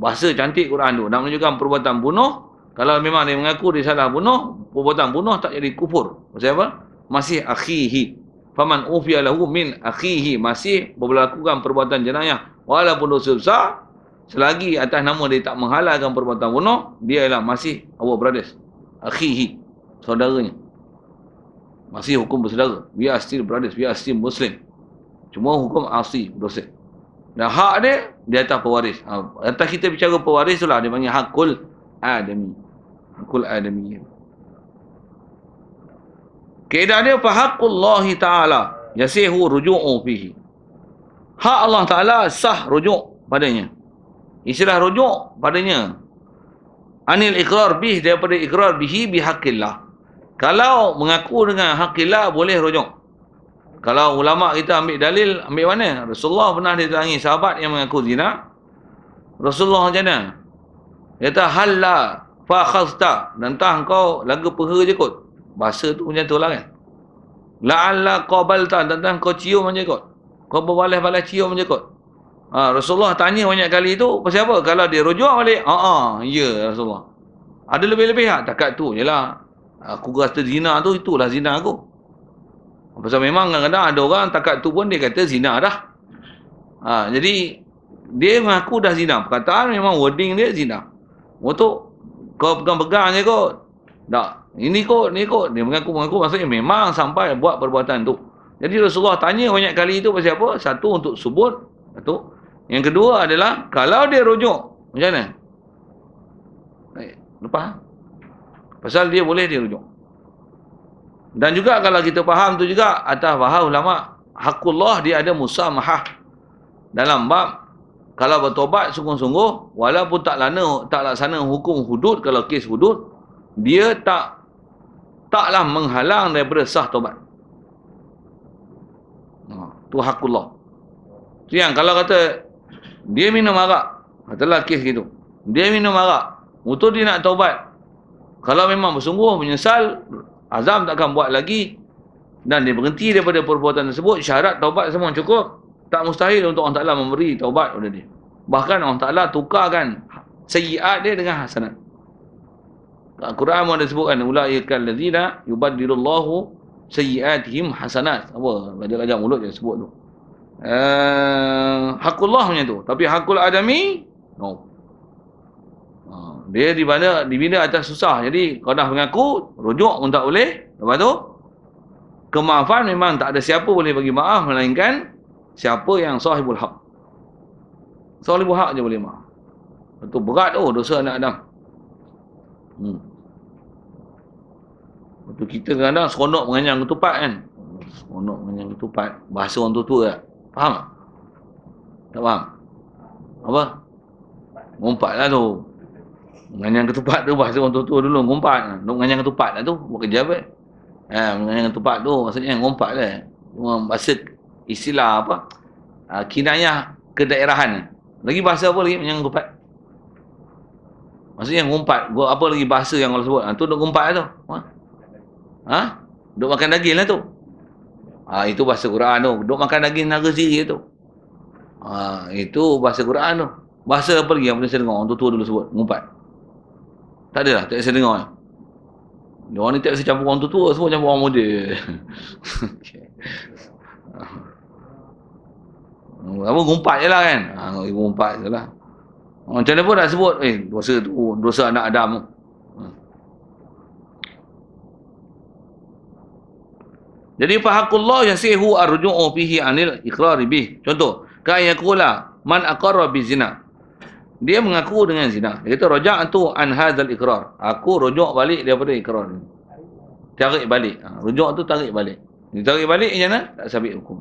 bahasa cantik Quran tu nak menunjukkan perbuatan bunuh kalau memang dia mengaku dia salah bunuh perbuatan bunuh tak jadi kufur maksudnya apa masih akhihi faman ufiya min akhihi masih berlakukan perbuatan jenayah walaupun dosa besar selagi atas nama dia tak menghalalkan perbuatan bunuh dia ialah masih our brothers akhihi saudaranya masih hukum bersaudara we are still brothers we are still muslim cuma hukum asli dosa dan hak dia, di atas pewaris. Ha, atas kita bicara pewaris tu lah, dia panggil hakul adami. Hakul adami. Kedah dia, fahakullahi ta'ala, yasihu rujuu fihi. Hak Allah ta'ala sah rujuk padanya. Istilah rujuk padanya. Anil ikrar bih daripada ikrar bihi bihaqillah. Kalau mengaku dengan hakillah, boleh rujuk kalau ulama kita ambil dalil ambil mana Rasulullah pernah ditangi sahabat yang mengaku zina Rasulullah macam mana kata halla fa khazta dan tah kau laga peha je kot bahasa tu macam tu lah kan la'alla qabalta dan tah kau cium macam kot kau berbalas-balas cium macam kot ha, Rasulullah tanya banyak kali tu pasal apa kalau dia rujuk balik ha ah, ah ya, ya Rasulullah ada lebih-lebih tak kat tu je lah aku rasa zina tu itulah zina aku Pasal memang kadang-kadang ada orang takat tu pun dia kata zina dah. Ha, jadi dia mengaku dah zina. Perkataan memang wording dia zina. Untuk kau pegang-pegang je kot. Tak. Ini kot, ni kot. Dia mengaku-mengaku maksudnya memang sampai buat perbuatan tu. Jadi Rasulullah tanya banyak kali itu pasal apa? Satu untuk sebut. Satu. Yang kedua adalah kalau dia rujuk. Macam mana? Lepas. Pasal dia boleh dia rujuk. Dan juga kalau kita faham tu juga atas faham ulama hakullah dia ada musamahah dalam bab kalau bertobat sungguh-sungguh walaupun tak lana tak laksana hukum hudud kalau kes hudud dia tak taklah menghalang daripada sah tobat. Ha, tu hakullah. Tu yang kalau kata dia minum arak, katalah kes gitu. Dia minum arak, mutu dia nak tobat. Kalau memang bersungguh menyesal, azam takkan buat lagi dan dia berhenti daripada perbuatan tersebut syarat taubat semua cukup tak mustahil untuk Allah Ta'ala memberi taubat kepada dia bahkan Allah Ta'ala tukarkan sayiat dia dengan hasanat Al-Quran pun ada sebutkan ulaiikal ladzina yubaddilullahu sayiatihim hasanat apa ada ajar mulut dia sebut tu uh, eh, hakullah punya tu tapi hakul adami no dia dibina, dibina atas susah jadi kalau dah mengaku rujuk pun tak boleh lepas tu kemaafan memang tak ada siapa boleh bagi maaf melainkan siapa yang sahibul hak sahibul hak je boleh maaf itu berat tu oh, dosa anak Adam hmm. Itu kita kadang-kadang seronok menganyang ketupat kan seronok menganyang ketupat bahasa orang tua-tua tak? faham tak? tak faham? apa? mumpat lah tu menganyang ketupat tu bahasa orang tua-tua dulu ngumpat. nak menganyang ketupat lah tu buat kerja apa ha, menganyang ketupat tu maksudnya ngumpat lah orang bahasa istilah apa ha, kinayah daerahan. lagi bahasa apa lagi menganyang ketupat maksudnya ngumpat. gua apa lagi bahasa yang orang sebut ha, tu duk ngompat lah tu ha? ha? duk makan daging lah tu ha, itu bahasa Quran tu duk makan daging naga siri tu ha, itu bahasa Quran tu bahasa apa lagi yang pernah saya dengar orang tua-tua dulu sebut ngumpat? Tak ada lah, tak saya dengar. Dia orang ni tak secampur orang tua-tua, semua campur orang muda. okay. Apa gumpat je lah kan? Ha, ibu gumpat je lah. Macam mana pun dah sebut, eh, dosa, tu, oh, dosa anak Adam. Hmm. Jadi fahakullah yang sihu arju'u fihi anil ikrar bih. Contoh, kaya kula man aqarra bizina dia mengaku dengan zina. Dia kata rojak tu an hadzal ikrar. Aku rujuk balik daripada ikrar ni. Tarik balik. Ha, rujuk tu tarik balik. Dia tarik balik macam mana? Tak sabit hukum.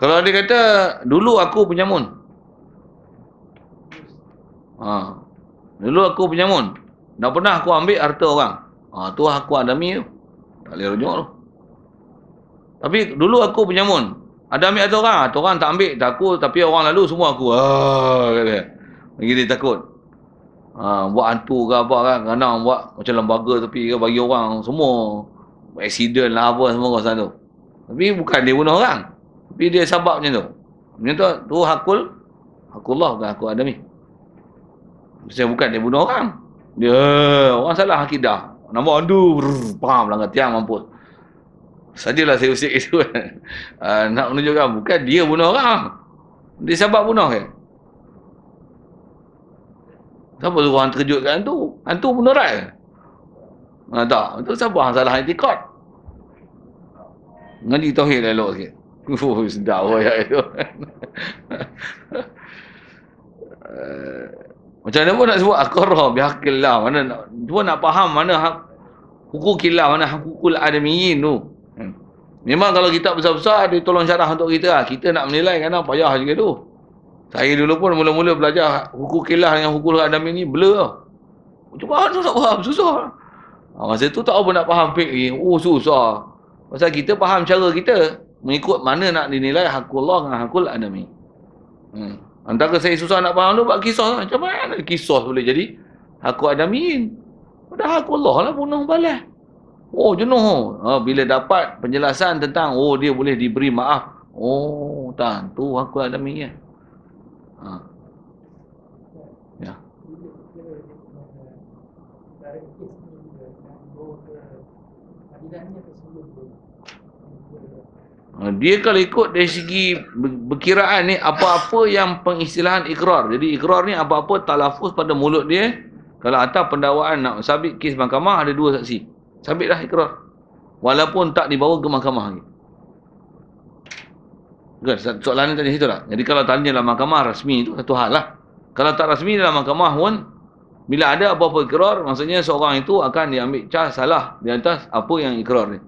Kalau dia kata dulu aku penyamun. Ha, dulu aku penyamun. Dah pernah aku ambil harta orang. Ha, tu aku adami tu. Tak boleh rujuk tu. Tapi dulu aku penyamun. Ada ambil ada orang, ada orang tak ambil, takut tapi orang lalu semua aku. Ah, kata dia. takut. Ha, buat hantu ke apa kan, kena buat macam lembaga tapi ke bagi orang semua accident lah apa semua kau sana tu. Tapi bukan dia bunuh orang. Tapi dia sebab macam tu. Macam tu, tu hakul hakullah bukan hakul adami. Maksudnya bukan dia bunuh orang. Dia orang salah akidah. Nampak hantu, brrr, paham langgar tiang mampus. Sajalah saya usik itu. Kan. <laughs> Ah, nak menunjukkan bukan dia bunuh orang. Dia sebab bunuh ke? Siapa suruh orang terkejut kat hantu? Hantu bunuh rat ke? Ah, tak. Itu siapa orang salah antikot? Ngaji tauhid lah elok sikit. Uh, <laughs> sedap pun ayat itu. <laughs> macam mana pun nak sebut akarah bihakil Mana nak, cuma nak faham mana hak, hukukil Mana hukukul adamiyin tu. Memang kalau kita besar-besar dia tolong syarah untuk kita lah. Kita nak menilai kan lah, payah juga tu. Saya dulu pun mula-mula belajar hukum kilah dengan hukum adami ni blur. Lah. Macam mana nak faham? Susah. Ha, masa tu tak apa nak faham fik ni. Oh susah. Pasal kita faham cara kita mengikut mana nak dinilai hakul Allah dengan hakul adami. Hmm. Antara saya susah nak faham tu buat kisah. Macam mana kisah boleh jadi hakul adam ini. Padahal hakul Allah lah bunuh balas. Oh jenuh. Ah, oh, bila dapat penjelasan tentang oh dia boleh diberi maaf. Oh tentu aku ada minyak. ya. Ha. Ya. Ha, dia kalau ikut dari segi berkiraan ni apa-apa yang pengistilahan ikrar. Jadi ikrar ni apa-apa talafus pada mulut dia. Kalau atas pendakwaan nak sabit kes mahkamah ada dua saksi sabitlah ikrar walaupun tak dibawa ke mahkamah lagi kan soalan tanya situ lah jadi kalau tanya dalam mahkamah rasmi itu satu hal lah kalau tak rasmi dalam mahkamah pun bila ada apa-apa ikrar maksudnya seorang itu akan diambil cas salah di atas apa yang ikrar ni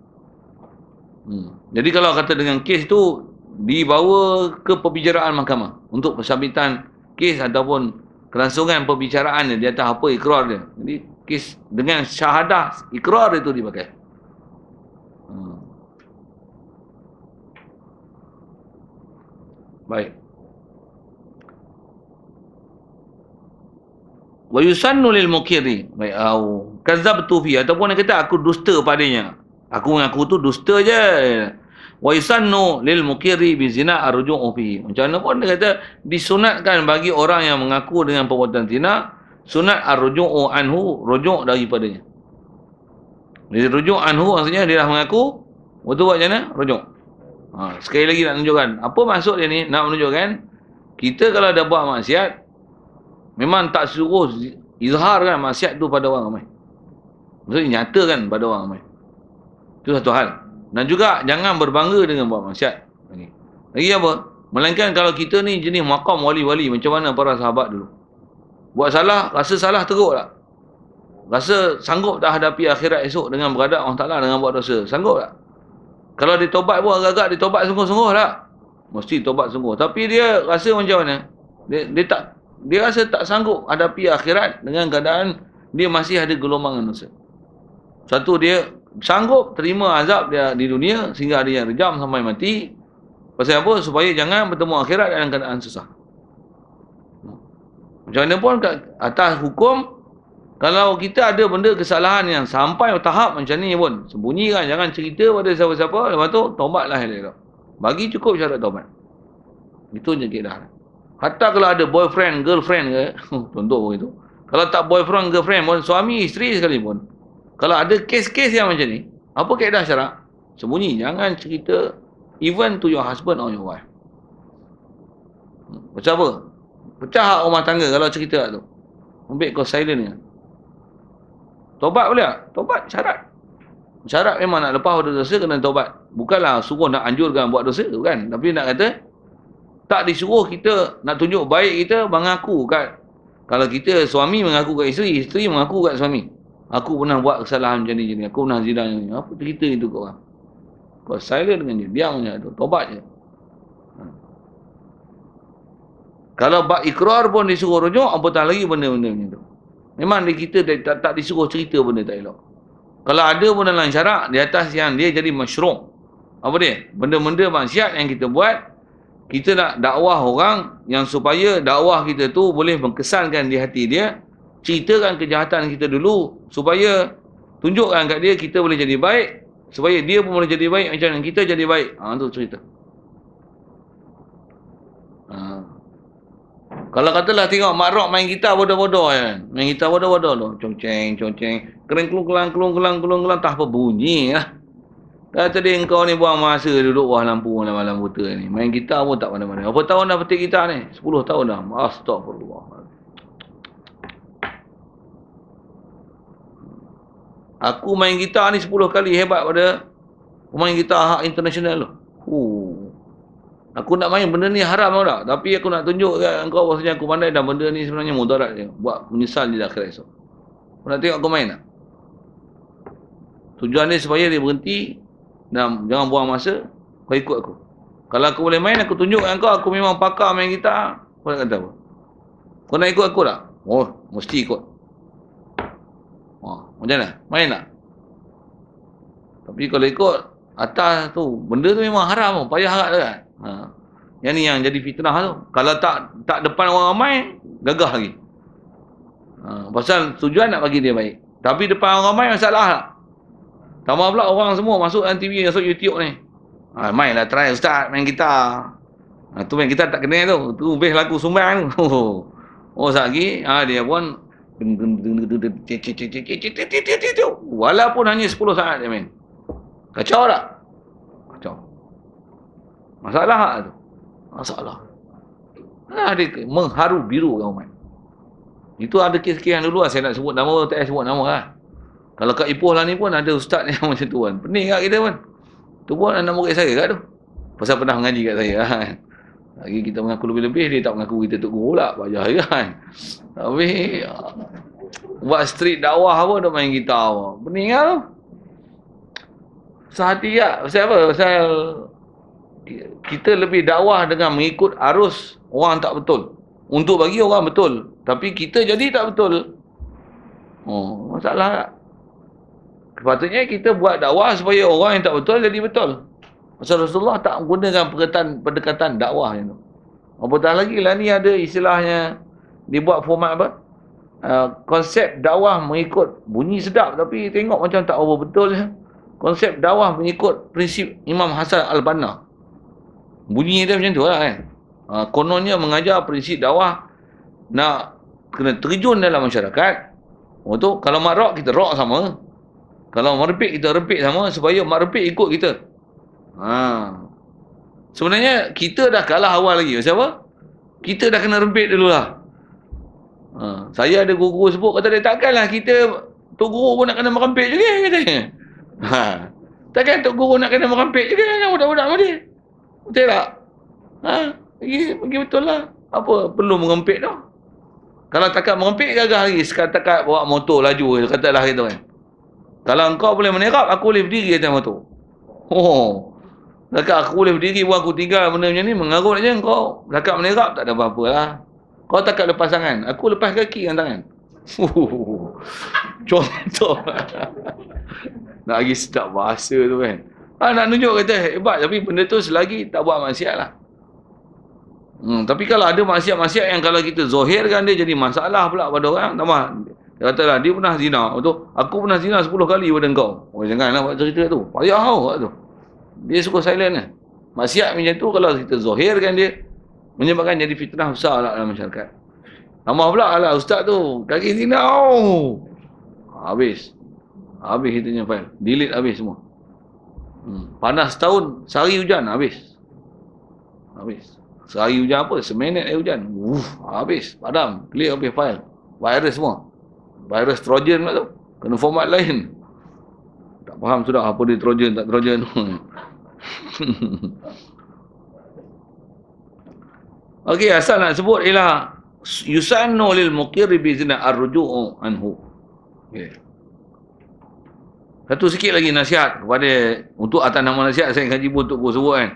hmm. jadi kalau kata dengan kes tu dibawa ke pembicaraan mahkamah untuk persabitan kes ataupun kelangsungan pembicaraan dia di atas apa ikrar dia jadi kis dengan syahadah ikrar itu dipakai. Hmm. Baik. Wa yusannu lil mukiri, Baik, au kazzabtu fi ataupun kita aku dusta padanya. Aku aku tu dusta je. Wa yusannu lil mukiri bi zina arju'u fi. Macam mana pun dia kata disunatkan bagi orang yang mengaku dengan perbuatan zina sunat ar-ruju'u anhu rujuk daripadanya jadi rujuk anhu maksudnya dia dah mengaku waktu buat macam mana? rujuk ha, sekali lagi nak tunjukkan apa maksud dia ni? nak menunjukkan kita kalau dah buat maksiat memang tak suruh kan maksiat tu pada orang ramai maksudnya nyatakan pada orang ramai itu satu hal dan juga jangan berbangga dengan buat maksiat lagi apa? melainkan kalau kita ni jenis makam wali-wali macam mana para sahabat dulu buat salah, rasa salah teruk tak? Rasa sanggup dah hadapi akhirat esok dengan berada Allah Ta'ala dengan buat dosa. Sanggup tak? Kalau ditobat pun agak-agak ditobat sungguh-sungguh tak? Mesti tobat sungguh. Tapi dia rasa macam mana? Dia, dia tak dia rasa tak sanggup hadapi akhirat dengan keadaan dia masih ada gelombang dosa. Satu dia sanggup terima azab dia di dunia sehingga ada yang rejam sampai mati. Pasal apa? Supaya jangan bertemu akhirat dalam keadaan susah. Macam mana pun atas hukum kalau kita ada benda kesalahan yang sampai tahap macam ni pun sembunyikan jangan cerita pada siapa-siapa lepas tu lah elok. Bagi cukup syarat tobat. Itu je kira. Hatta kalau ada boyfriend, girlfriend ke, <laughs> contoh begitu. Kalau tak boyfriend, girlfriend pun, suami, isteri sekalipun. Kalau ada kes-kes yang macam ni, apa keadaan syarat? Sembunyi. Jangan cerita even to your husband or your wife. Macam apa? Pecah hak rumah tangga kalau cerita tu. Ambil kau silent ni. Tobat boleh tak? Tobat syarat. Syarat memang nak lepas dosa, dosa kena tobat. Bukanlah suruh nak anjurkan buat dosa tu kan. Tapi nak kata, tak disuruh kita nak tunjuk baik kita mengaku kat. Kalau kita suami mengaku kat isteri, isteri mengaku kat suami. Aku pernah buat kesalahan macam ni, macam aku pernah zina macam ni. Apa cerita itu kau orang? Kau silent dengan dia, biar macam tu, tobat je. Kalau bak ikrar pun disuruh rujuk, apatah lagi benda-benda macam tu. Memang dia kita tak, tak disuruh cerita benda tak elok. Kalau ada pun dalam syarak, di atas yang dia jadi masyurung. Apa dia? Benda-benda maksiat yang kita buat, kita nak dakwah orang yang supaya dakwah kita tu boleh mengkesankan di hati dia, ceritakan kejahatan kita dulu, supaya tunjukkan kat dia kita boleh jadi baik, supaya dia pun boleh jadi baik macam kita jadi baik. Ha, tu cerita. Kalau katalah tengok Mak Rock main gitar bodoh-bodoh ya. Main gitar bodoh-bodoh tu. Conceng, conceng. Kering kelung kelang, kelung kelang, kelung kelang. Tak apa bunyi lah. Dah tadi kau ni buang masa duduk wah lampu dalam malam buta ni. Main gitar pun tak mana mana. Berapa tahun dah petik gitar ni? 10 tahun dah. Astagfirullah. Aku main gitar ni 10 kali hebat pada pemain gitar hak internasional tu. Huh. Oh. Aku nak main benda ni haram tau tak? Tapi aku nak tunjukkan engkau bahasanya aku pandai dan benda ni sebenarnya mudarat je. Buat menyesal di akhirat esok. Kau nak tengok aku main tak? Tujuan dia supaya dia berhenti dan jangan buang masa. Kau ikut aku. Kalau aku boleh main, aku tunjukkan engkau. Aku memang pakar main kita. Kau nak kata apa? Kau nak ikut aku tak? Oh, mesti ikut. Oh, macam mana? Main tak? Tapi kalau ikut, atas tu, benda tu memang haram. Payah harap tu kan? Ha. Yang ni yang jadi fitnah tu. Kalau tak tak depan orang ramai, gagah lagi. Ha. Pasal tujuan nak bagi dia baik. Tapi depan orang ramai masalah lah. Tambah pula orang semua masuk dalam TV, masuk YouTube ni. Ha, main lah, try ustaz, main kita. Ha, tu main kita tak kena tu. Tu best lagu sumbang tu. Oh, sekejap lagi, dia pun Walaupun hanya 10 saat dia main. Kacau tak? Masalah tak tu? Masalah. Ada dia mengharu biru kau umat. Itu ada kes-kes yang dulu lah. Saya nak sebut nama, tak payah sebut nama lah. Kalau kat Ipoh lah ni pun ada ustaz <laughs> yang macam tu kan. Pening kat kita pun. Tu pun anak murid saya kat tu. Pasal pernah mengaji kat saya lah kan. Lagi kita mengaku lebih-lebih, dia tak mengaku kita tu guru lah. Pak Jahir kan. Tapi, buat street dakwah apa, dia main gitar apa. Pening kan tu. Sehati kat. Lah. Pasal apa? Pasal kita lebih dakwah dengan mengikut arus orang tak betul. Untuk bagi orang betul. Tapi kita jadi tak betul.
Oh, masalah
tak? Sepatutnya kita buat dakwah supaya orang yang tak betul jadi betul. Masalah Rasulullah tak menggunakan perkataan, pendekatan dakwah itu. Apatah lagi lah ni ada istilahnya dibuat format apa? Uh, konsep dakwah mengikut bunyi sedap tapi tengok macam tak apa betul. Konsep dakwah mengikut prinsip Imam Hasan Al-Banna. Bunyinya dia macam tu lah kan. Ha, kononnya mengajar prinsip dakwah nak kena terjun dalam masyarakat. tu, kalau mak rok, kita rok sama. Kalau mak repik, kita repik sama supaya mak repik ikut kita. Ha. Sebenarnya kita dah kalah awal lagi. Sebab apa? Kita dah kena repik dulu lah. Ha. Saya ada guru-guru sebut kata dia takkanlah kita tu guru pun nak kena merempik juga katanya. Ha. Takkan tok guru nak kena merempik juga dengan budak-budak sama dia. Betul tak? Ha? Pergi, pergi betul lah. Apa? Perlu mengempik tu. Kalau takat mengempik, gagal lagi. Sekarang takat bawa motor laju. kata lah kita kan. Kalau engkau boleh menerap, aku boleh berdiri atas motor. Oh. Dekat aku boleh berdiri buat aku tinggal benda macam ni mengarut je kau. Dekat menerap tak ada apa-apa lah. Kau tak kat lepas tangan. Aku lepas kaki dengan tangan.
Oh.
<laughs> Contoh. <laughs> Nak lagi sedap bahasa tu kan. Ha, nak tunjuk kata hebat tapi benda tu selagi tak buat maksiat lah. Hmm, tapi kalau ada maksiat-maksiat yang kalau kita zohirkan dia jadi masalah pula pada orang. Tambah, dia katalah dia pernah zina. Oh, tu, aku pernah zina 10 kali pada kau. Oh, janganlah buat cerita tu. Payah tau kat tu. Dia suka silent lah. Maksiat macam tu kalau kita zohirkan dia menyebabkan jadi fitnah besar lah dalam masyarakat. Tambah pula lah ustaz tu. Kaki zina. Oh. Habis. Habis kita punya file. Delete habis semua. Hmm. Panas tahun, sehari hujan habis. Habis. Sehari hujan apa? Seminit eh hujan. Uf, habis. Padam. Clear habis file. Virus semua. Virus Trojan lah tu. Kena format lain. Tak faham sudah apa dia Trojan, tak Trojan. <laughs> Okey, asal nak sebut ialah yusannu lil muqir bi zina arruju'u anhu. Okey. Satu sikit lagi nasihat kepada untuk atas nama nasihat saya kaji pun untuk sebut kan.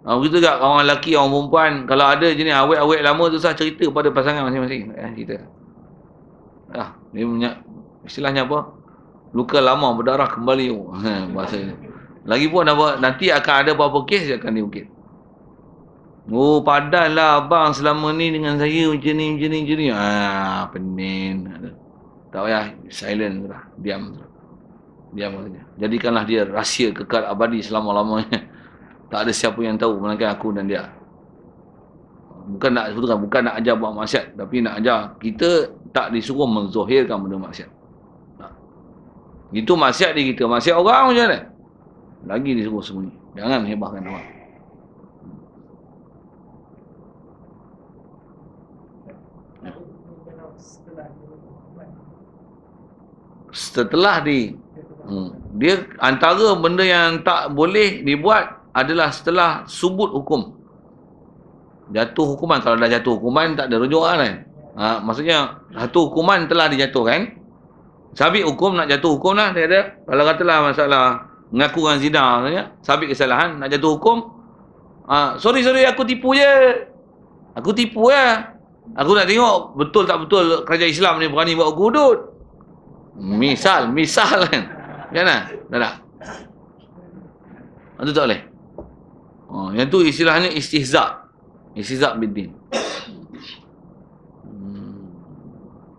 Ha, begitu juga orang lelaki, orang perempuan. Kalau ada jenis awet-awet lama tu, saya cerita pada pasangan masing-masing. Eh, kita. Ah, ha, dia punya istilahnya apa? Luka lama berdarah kembali. Oh. Ha, <laughs> bahasa ini. Lagipun apa? Nanti akan ada apa-apa kes yang akan diungkit. Oh, padahlah abang selama ni dengan saya macam ni, macam ni, macam ni. Ah, pening. Tak payah. Silent. Lah. Diam. Diam dia maksudnya. Jadikanlah dia rahsia kekal abadi selama-lamanya. <laughs> Tak ada siapa yang tahu melainkan aku dan dia. Bukan nak sebutkan, bukan nak ajar buat maksiat. Tapi nak ajar, kita tak disuruh menzohirkan benda maksiat. Tak. Itu maksiat di kita. Maksiat orang macam mana? Lagi disuruh sembunyi. Jangan hebahkan orang. Setelah di Hmm. Dia antara benda yang tak boleh dibuat adalah setelah subut hukum. Jatuh hukuman. Kalau dah jatuh hukuman, tak ada rujuk lah kan. Ha, maksudnya, satu hukuman telah dijatuhkan. Sabit hukum, nak jatuh hukum lah. Dia ada. Kalau katalah masalah mengaku dengan zina, maksudnya, sabit kesalahan, nak jatuh hukum. Ha, sorry, sorry, aku tipu je. Aku tipu ya. Aku nak tengok betul tak betul kerajaan Islam ni berani buat hukum hudud. Misal, misal kan. <laughs> Janganlah. Dah tak? Itu tak boleh. Oh, yang tu istilahnya istihzak. Istihzak bidin. Hmm.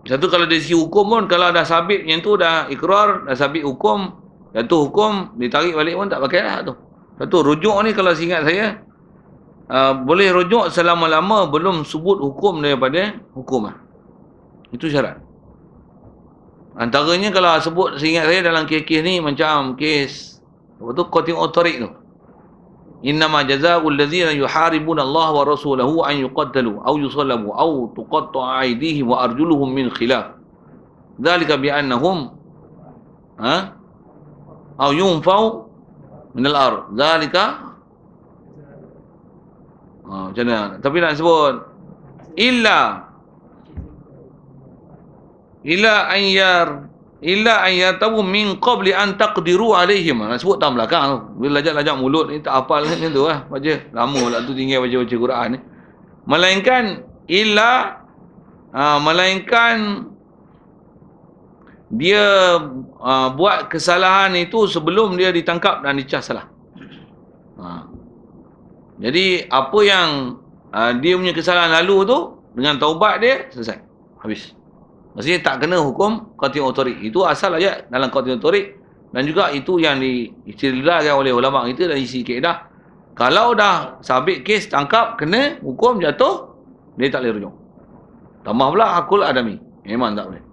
Satu kalau dari sisi hukum pun, kalau dah sabit yang tu dah ikrar, dah sabit hukum, yang tu hukum, ditarik balik pun tak pakai lah tu. Satu rujuk ni kalau saya ingat saya, uh, boleh rujuk selama-lama belum sebut hukum daripada hukum lah. Itu syarat. Antaranya kalau sebut seingat saya dalam kes-kes ni macam kes apa tu qatim utariq tu. Innama jazaa'u allazina yuharibuna Allah wa rasulahu an yuqaddalu aw yusallamu aw tuqatta'a aydihim wa arjuluhum min khilaf. Dzalika bi annahum ha aw yunfau min al-ard. Dzalika Ah, ha, oh, macam Tapi nak sebut illa ila ayyar ila ayyar tahu min qabli an taqdiru alaihim ah, sebut tam belakang tu bila lajak-lajak mulut ni tak hafal ni tu lah baca lama pula tu tinggal baca-baca Quran ni melainkan ila ha, melainkan dia ha, buat kesalahan itu sebelum dia ditangkap dan dicas salah ha. jadi apa yang ha, dia punya kesalahan lalu tu dengan taubat dia selesai habis Maksudnya tak kena hukum qati' utariq. Itu asal ayat dalam qati' utariq dan juga itu yang diistilahkan oleh ulama kita dari sisi kaedah. Kalau dah sabit kes tangkap kena hukum jatuh dia tak boleh rujuk. Tambah pula akul adami. Memang tak boleh.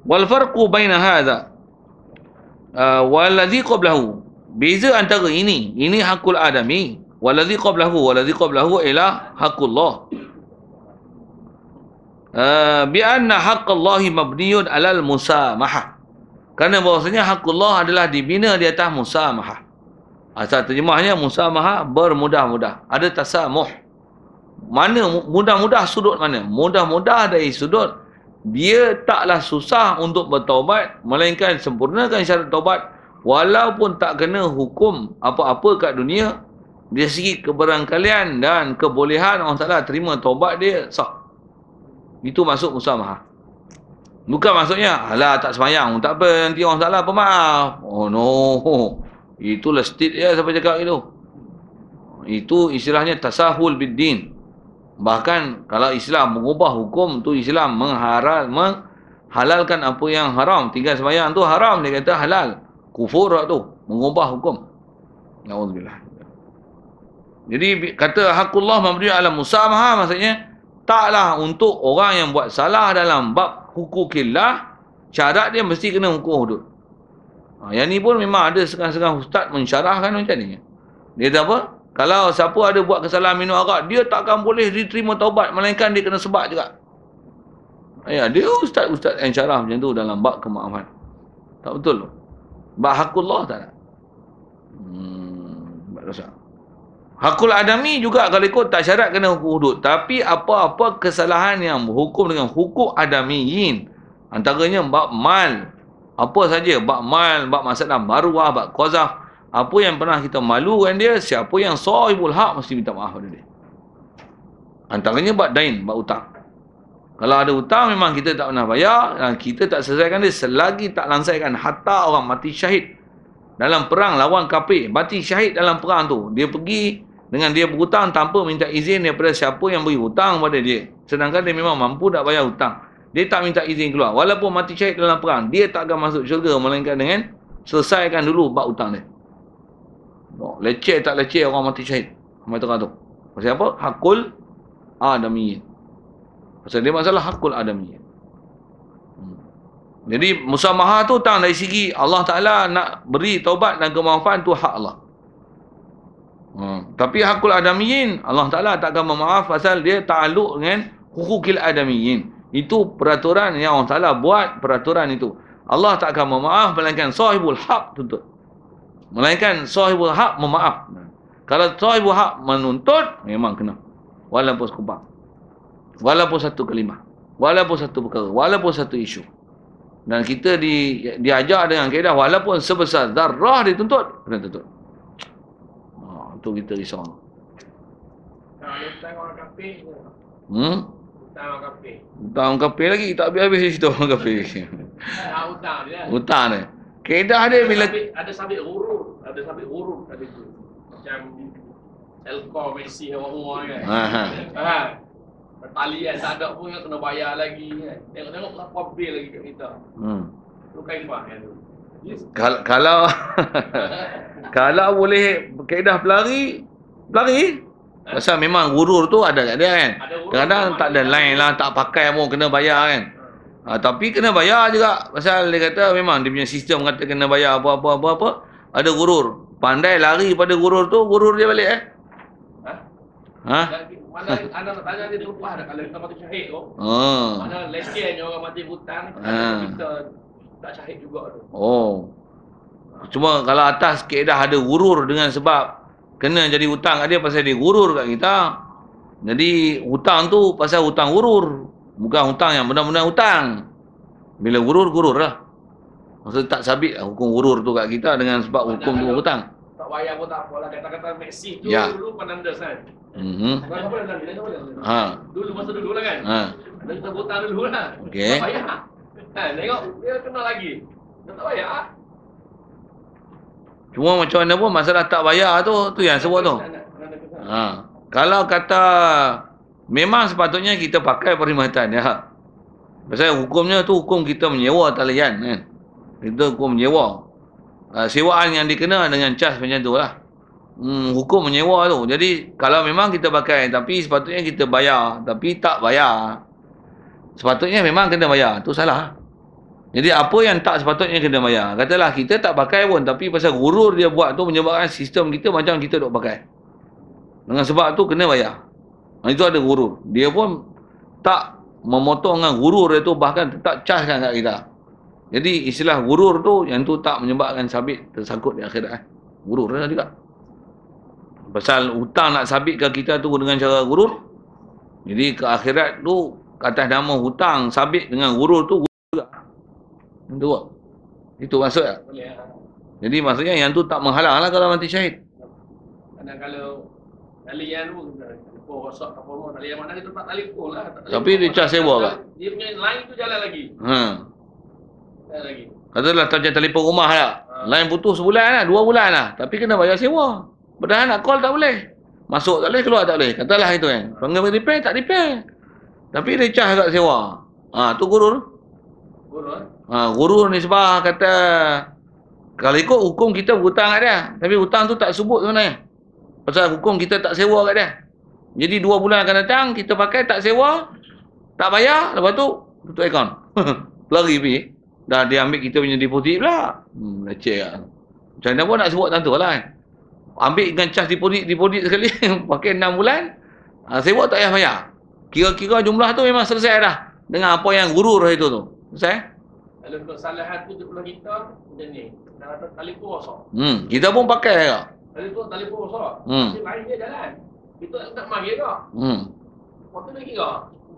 Wal farqu baina hadha uh, wal ladhi qablahu Beza antara ini, ini hakul adami, walazi qablahu, walazi qablahu ialah hakullah. Eh, uh, bi anna haqqallahi mabniyun alal musamahah. Kerana bahasanya hakullah adalah dibina di atas musamahah. Asal ah, terjemahnya musamahah bermudah-mudah. Ada tasamuh. Mana mudah-mudah sudut mana? Mudah-mudah dari sudut dia taklah susah untuk bertaubat melainkan sempurnakan syarat taubat walaupun tak kena hukum apa-apa kat dunia dia segi keberangkalian dan kebolehan Allah Ta'ala terima taubat dia sah. itu masuk musamah bukan maksudnya alah tak semayang tak apa nanti Allah Ta'ala pemaaf oh no itulah stid ya siapa cakap itu itu istilahnya tasahul bid bahkan kalau Islam mengubah hukum tu Islam menghalal menghalalkan apa yang haram tinggal semayang tu haram dia kata halal kufur tu mengubah hukum Alhamdulillah. jadi kata hakullah memberi alam musamaha maksudnya taklah untuk orang yang buat salah dalam bab hukukillah cara dia mesti kena hukum hudud ha, yang ni pun memang ada sekarang-sekarang ustaz mensyarahkan macam ni dia kata apa kalau siapa ada buat kesalahan minum arak dia takkan boleh diterima taubat melainkan dia kena sebab juga ya dia ustaz-ustaz yang syarah macam tu dalam bab kemaafan tak betul loh Bak hakullah tak nak? Hmm, dosa. Hakul adami juga kalau ikut tak syarat kena hukum hudud. Tapi apa-apa kesalahan yang berhukum dengan hukum adamiin. Antaranya bak mal. Apa saja bak mal, bak masalah baruah, bak qazaf. Apa yang pernah kita malu kan dia, siapa yang sahibul hak mesti minta maaf pada dia. Antaranya bak dain, bak utang. Kalau ada hutang memang kita tak pernah bayar dan kita tak selesaikan dia selagi tak langsaikan hatta orang mati syahid dalam perang lawan kafir. Mati syahid dalam perang tu. Dia pergi dengan dia berhutang tanpa minta izin daripada siapa yang beri hutang kepada dia. Sedangkan dia memang mampu nak bayar hutang. Dia tak minta izin keluar. Walaupun mati syahid dalam perang, dia tak akan masuk syurga melainkan dengan selesaikan dulu bab hutang dia. Oh, leceh tak leceh orang mati syahid. Macam tu. Pasal apa? Hakul Adamiyin. Pasal dia masalah hakul adamnya. Hmm. Jadi musamaha tu tak dari segi Allah Ta'ala nak beri taubat dan kemaafan tu hak Allah. Hmm. Tapi hakul adamiyin Allah Ta'ala akan memaaf pasal dia takluk dengan hukukil adamiyin. Itu peraturan yang Allah Ta'ala buat peraturan itu. Allah tak akan memaaf melainkan sahibul hak tuntut. Melainkan sahibul hak memaaf. Kalau sahibul hak menuntut memang kena. Walaupun sekumpang. Walaupun satu kalimah. Walaupun satu perkara. Walaupun satu isu. Dan kita di, diajar dengan kaedah walaupun sebesar darah dituntut, kena tuntut. Ha, itu kita risau. Hmm?
Hutang orang kafe.
Hutang lagi. Tak habis-habis cerita orang kafe. <laughs>
Ah, hutang dia. Lah.
Hutang dia. Kaedah dia bila... Ada
sabit, ada sabit urur. Ada sambil urur tadi tu. Macam... Elkor, Messi, orang-orang kan. Haa. Haa. Pertalian tak ada pun kena bayar lagi kan. Tengok-tengok berapa bil lagi kat kita. Hmm. Tu kaifah kan tu.
Yes. Kal- kalau
<laughs>
kalau boleh kaedah pelari pelari ha? Eh? pasal memang gurur tu ada kat dia kan ada kadang-kadang tak ada lain lah tak pakai pun kena bayar kan ha, tapi kena bayar juga pasal dia kata memang dia punya sistem kata kena bayar apa apa apa apa ada gurur pandai lari pada gurur tu gurur dia balik eh
ha, ha? Mana anak <laughs> tanya dia terlepas dah kalau kita mati syahid tu. Oh. Mana lesiannya orang mati hutan, ha. kita tak syahid juga tu.
Oh. Cuma kalau atas keedah ada gurur dengan sebab kena jadi hutang dia pasal dia gurur kat kita. Jadi hutang tu pasal hutang gurur. Bukan hutang yang benar-benar hutang. Bila gurur, gurur lah. Maksudnya tak sabit lah hukum gurur tu kat kita dengan sebab hukum tu hutang
bayar pun tak apalah kata-kata Messi tu ya. dulu penandas kan Mm-hmm. Ha. Dulu masa dulu lah kan. Ha. Ada kita botak dulu lah. Okay. Tak Ha, tengok dia kena lagi. Dia tak payah.
Cuma macam mana pun masalah tak bayar tu tu yang sebut tu. Ha. Kalau kata memang sepatutnya kita pakai perkhidmatan ya. Pasal hukumnya tu hukum kita menyewa talian kan. Itu hukum menyewa uh, sewaan yang dikena dengan cas macam tu lah. Hmm, hukum menyewa tu. Jadi kalau memang kita pakai tapi sepatutnya kita bayar tapi tak bayar. Sepatutnya memang kena bayar. Tu salah. Jadi apa yang tak sepatutnya kena bayar? Katalah kita tak pakai pun tapi pasal gurur dia buat tu menyebabkan sistem kita macam kita duk pakai. Dengan sebab tu kena bayar. Dan ha, itu ada gurur. Dia pun tak memotong dengan gurur dia tu bahkan tak caskan kat kita. Jadi istilah gurur tu yang tu tak menyebabkan sabit tersangkut di akhirat. Eh. Gurur lah juga. Pasal hutang nak sabitkan kita tu dengan cara gurur. Jadi ke akhirat tu atas nama hutang sabit dengan gurur tu gurur juga. Itu apa? Itu maksud tak? Eh? Ya. Eh? Jadi maksudnya yang tu tak menghalang lah kalau mati syahid.
Kadang kalau tali yang tu kosok apa mana dia mana dia tempat tali lah. pun lah tapi dia cas sewa kan dia punya lain tu jalan lagi
ha Katalah tak macam telefon rumah lah. Ha. Ah. Line putus sebulan lah, dua bulan lah. Tapi kena bayar sewa. Padahal nak call tak boleh. Masuk tak boleh, keluar tak boleh. Katalah itu kan. Ha. Panggil repair, tak repair. Tapi recah kat sewa. Ha, tu guru? Gurur? Eh? Ha, guru ni sebab kata... Kalau ikut hukum kita berhutang kat dia. Tapi hutang tu tak sebut sebenarnya. Pasal hukum kita tak sewa kat dia. Jadi dua bulan akan datang, kita pakai tak sewa. Tak bayar, lepas tu tutup akaun. <laughs> Lari pergi dah dia ambil kita punya deposit pula. Hmm, leceh lah. Macam mana pun nak sewa tentu lah kan. Ambil dengan cas deposit, deposit sekali. <laughs> pakai enam bulan. Ha, ah, sewa tak payah bayar. Kira-kira jumlah tu memang selesai dah. Dengan apa yang guru dah itu tu. Selesai?
Kalau untuk salah hati tu pula kita, macam ni. Kita rasa tali kosong.
Hmm, kita pun pakai lah.
Tali tu tali kosong. Hmm. Masih main dia jalan. Kita tak mahir dah. Hmm. Waktu dah kira.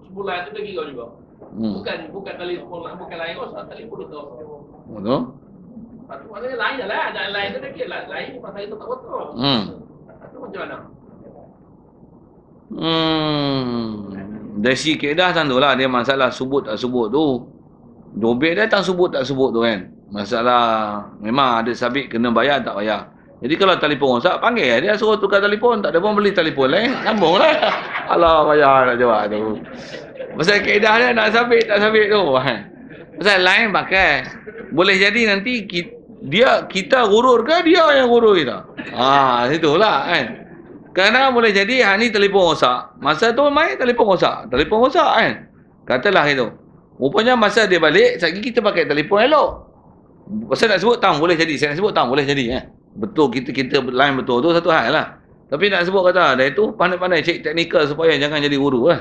Sebulan tu dah kira juga. Hmm. Bukan bukan tali lah. bukan lain kos, tali pun tu. Oh tu. Satu mana lain lah, ada lain tu dia lah. lain pasal itu tak betul. Hmm. Satu macam mana?
Hmm. Dari si kaedah tu lah dia masalah subut tak subut tu. Dobek dia tak subut tak subut tu kan. Masalah memang ada sabit kena bayar tak bayar. Jadi kalau telefon rosak, panggil lah. Dia suruh tukar telefon. Tak ada pun beli telefon lain. Eh? lah. <laughs> Alah, bayar nak jawab tu. Pasal kaedah dia nak sabit tak sabit tu. Ha. Pasal lain pakai. Boleh jadi nanti kita, dia kita gurur ke dia yang gurur kita. Ha, itulah kan. Kerana boleh jadi hari ni telefon rosak. Masa tu main telefon rosak. Telefon rosak kan. Katalah itu. Rupanya masa dia balik, sekali kita pakai telefon elok. Pasal nak sebut tang boleh jadi. Saya nak sebut tang boleh jadi eh. Betul kita kita lain betul tu satu hal lah. Tapi nak sebut kata dari tu pandai-pandai cek teknikal supaya jangan jadi guru lah. Eh.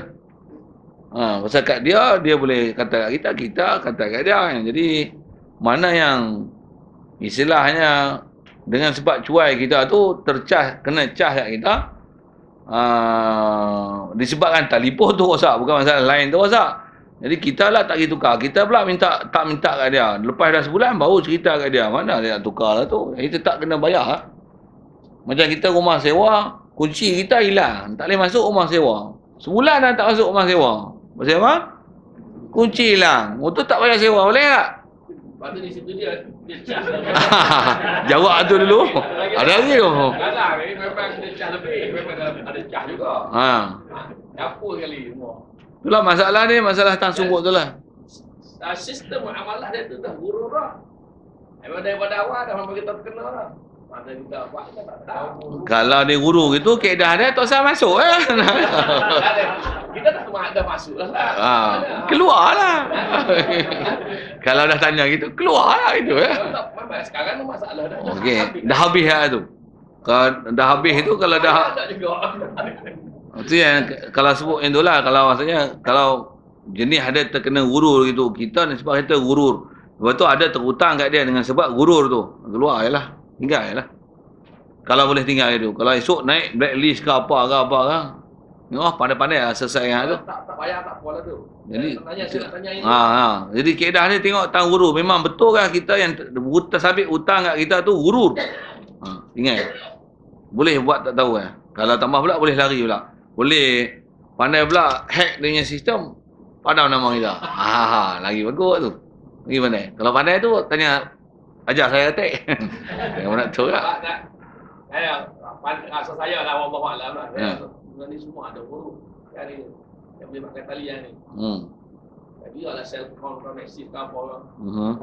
Ha, pasal kat dia, dia boleh kata kat kita, kita kata kat dia. Kan? Jadi, mana yang istilahnya dengan sebab cuai kita tu tercah, kena cah kat kita, ha, disebabkan telefon tu rosak. Bukan masalah lain tu rosak. Jadi, kita lah tak pergi tukar. Kita pula minta, tak minta kat dia. Lepas dah sebulan, baru cerita kat dia. Mana dia nak tukar lah tu. Eh, kita tak kena bayar. Ha? Macam kita rumah sewa, kunci kita hilang. Tak boleh masuk rumah sewa. Sebulan dah tak masuk rumah sewa. Maksudnya apa? Kunci hilang. Motor tak payah sewa. Boleh tak?
Patut di situ dia. <laughs> Jawab tu dulu. Ada lagi tu. Ada Memang ada cah lebih. Memang ada cah juga. Ha. Dapur ha, kali semua.
Itulah masalah ni. Masalah tang sumbuk tu lah.
Sistem amalah dia tu dah buruk dah. Daripada awal dah memang kita terkenal dah.
Kalau dia guru gitu, keadaan dia tak usah masuk eh. <laughs>
Kita tak semua ada masuk lah. Ah, keluarlah. <laughs>
Kalau dah tanya gitu, keluarlah itu ya. Eh.
Sekarang tu dah. Okey, dah
habis lah tu. Kalau dah habis itu kalau dah... <laughs> Itu yang kalau sebut yang tu lah. Kalau maksudnya, kalau jenis ada terkena guru gitu. Kita ni sebab kita guru. Lepas tu ada terhutang kat dia dengan sebab guru tu. Keluar je lah tinggal lah kalau boleh tinggal itu kalau esok naik blacklist ke apa ke apa ke Oh, pandai-pandai lah selesai dengan tak, tu.
Tak, tak payah, tak puas lah tu. Jadi, tanya, tanya, ha,
ha. Jadi, keedah ni tengok tang guru. Memang betul kan kita yang buta sabit hutang kat kita tu guru.
Ha,
ingat. Boleh buat tak tahu kan. Kalau tambah pula, boleh lari pula. Boleh pandai pula hack dia punya sistem. Padam nama kita. Ha, ha, ha. Lagi bagus tu. Lagi pandai. Kalau pandai tu, tanya Ajar saya <laughs> lah. tak.
Jangan nak corak. Eh, saya, pandang asal saya lah, Allah Allah lah. Ini ya. semua ada huruf. Yang ni yang boleh pakai tali yang ni. Hmm. Jadi, ialah self-conformative ke apa orang. Hmm.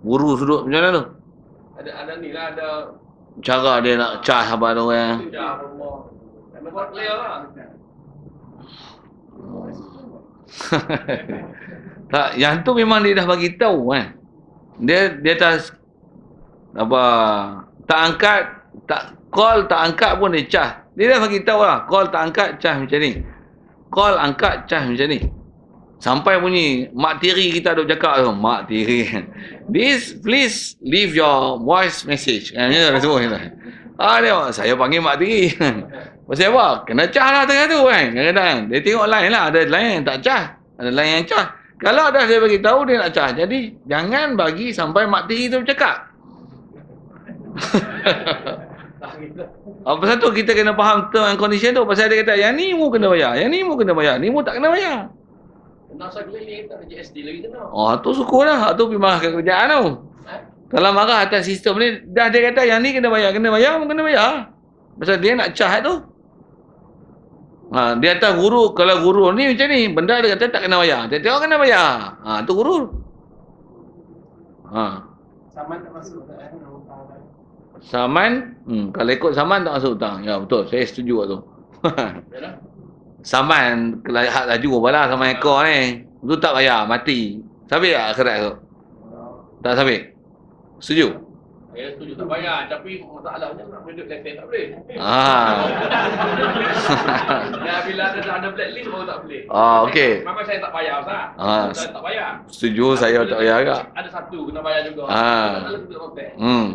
Guru duduk macam mana tu?
Ada, ada ni lah, ada...
Cara dia nak cah apa tu Ya, <laughs> tak, yang tu memang dia dah bagi tahu kan? Eh? dia dia tak apa tak angkat tak call tak angkat pun dia cah dia dah bagi tahu lah call tak angkat cah macam ni call angkat cah macam ni sampai bunyi mak tiri kita duk cakap tu oh, mak tiri <laughs> this please leave your voice message kan ni dah sebut ah dia saya panggil mak tiri <laughs> pasal apa kena cah lah tengah tu kan kadang-kadang dia tengok lain lah ada lain yang tak cah ada lain yang cah kalau dah saya bagi tahu dia nak cah. Jadi jangan bagi sampai mak tiri tu bercakap. <laughs> Apa satu kita kena faham term and condition tu pasal dia kata yang ni mu kena bayar, yang ni mu kena bayar, ni mu tak kena bayar.
Kenapa keliling tak ada GST lagi kena?
Oh, tu sukulah, tu pergi marah kerjaan tu. Ha? Kalau marah atas sistem ni, dah dia kata yang ni kena bayar, kena bayar, kena bayar. Pasal dia nak cah tu. Ha, di atas guru, kalau guru ni macam ni, benda dia kata tak kena bayar. Tiap tiap kena bayar. Ha, tu guru. Ha.
Saman tak masuk hutang. Kan? Saman, hmm, kalau ikut
saman tak masuk hutang. Ya betul, saya setuju waktu tu. <laughs> saman, kalau hak laju balas sama ekor ni. Tu tak bayar, mati. Sabik tak akhirat tu? Oh. Tak sabik? Setuju? Setuju.
Saya setuju tak payah tapi masalahnya nak benda blacklist tak boleh. Ah. bila ada ada blacklist baru tak boleh. Ah okey. Memang saya tak payah Ustaz. Ah. Saya tak payah. Setuju ada saya tak payah agak. Ada satu kena bayar juga. Ah. Ada hmm. Hmm.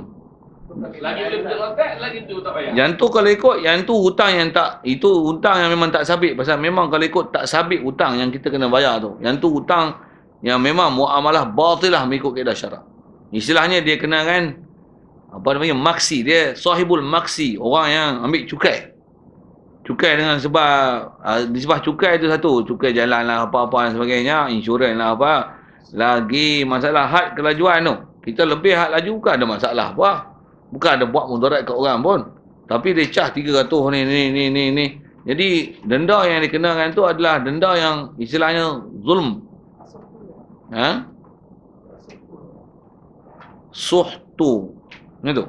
Lagi boleh betul hotel, lagi tu tak bayar. Yang
tu kalau ikut, yang tu hutang yang tak, itu hutang yang memang tak sabit. Pasal memang kalau ikut tak sabit hutang yang kita kena bayar tu. Yang tu hutang yang memang muamalah batilah mengikut keadaan syarak. Istilahnya dia kena kan apa namanya maksi dia sahibul maksi orang yang ambil cukai cukai dengan sebab uh, sebab cukai itu satu cukai jalan lah apa-apa dan sebagainya insurans lah apa lagi masalah had kelajuan tu kita lebih had laju bukan ada masalah apa bukan ada buat mudarat ke orang pun tapi dia cah 300 ni ni ni ni ni jadi denda yang dikenakan tu adalah denda yang istilahnya zulm ha suhtu macam tu.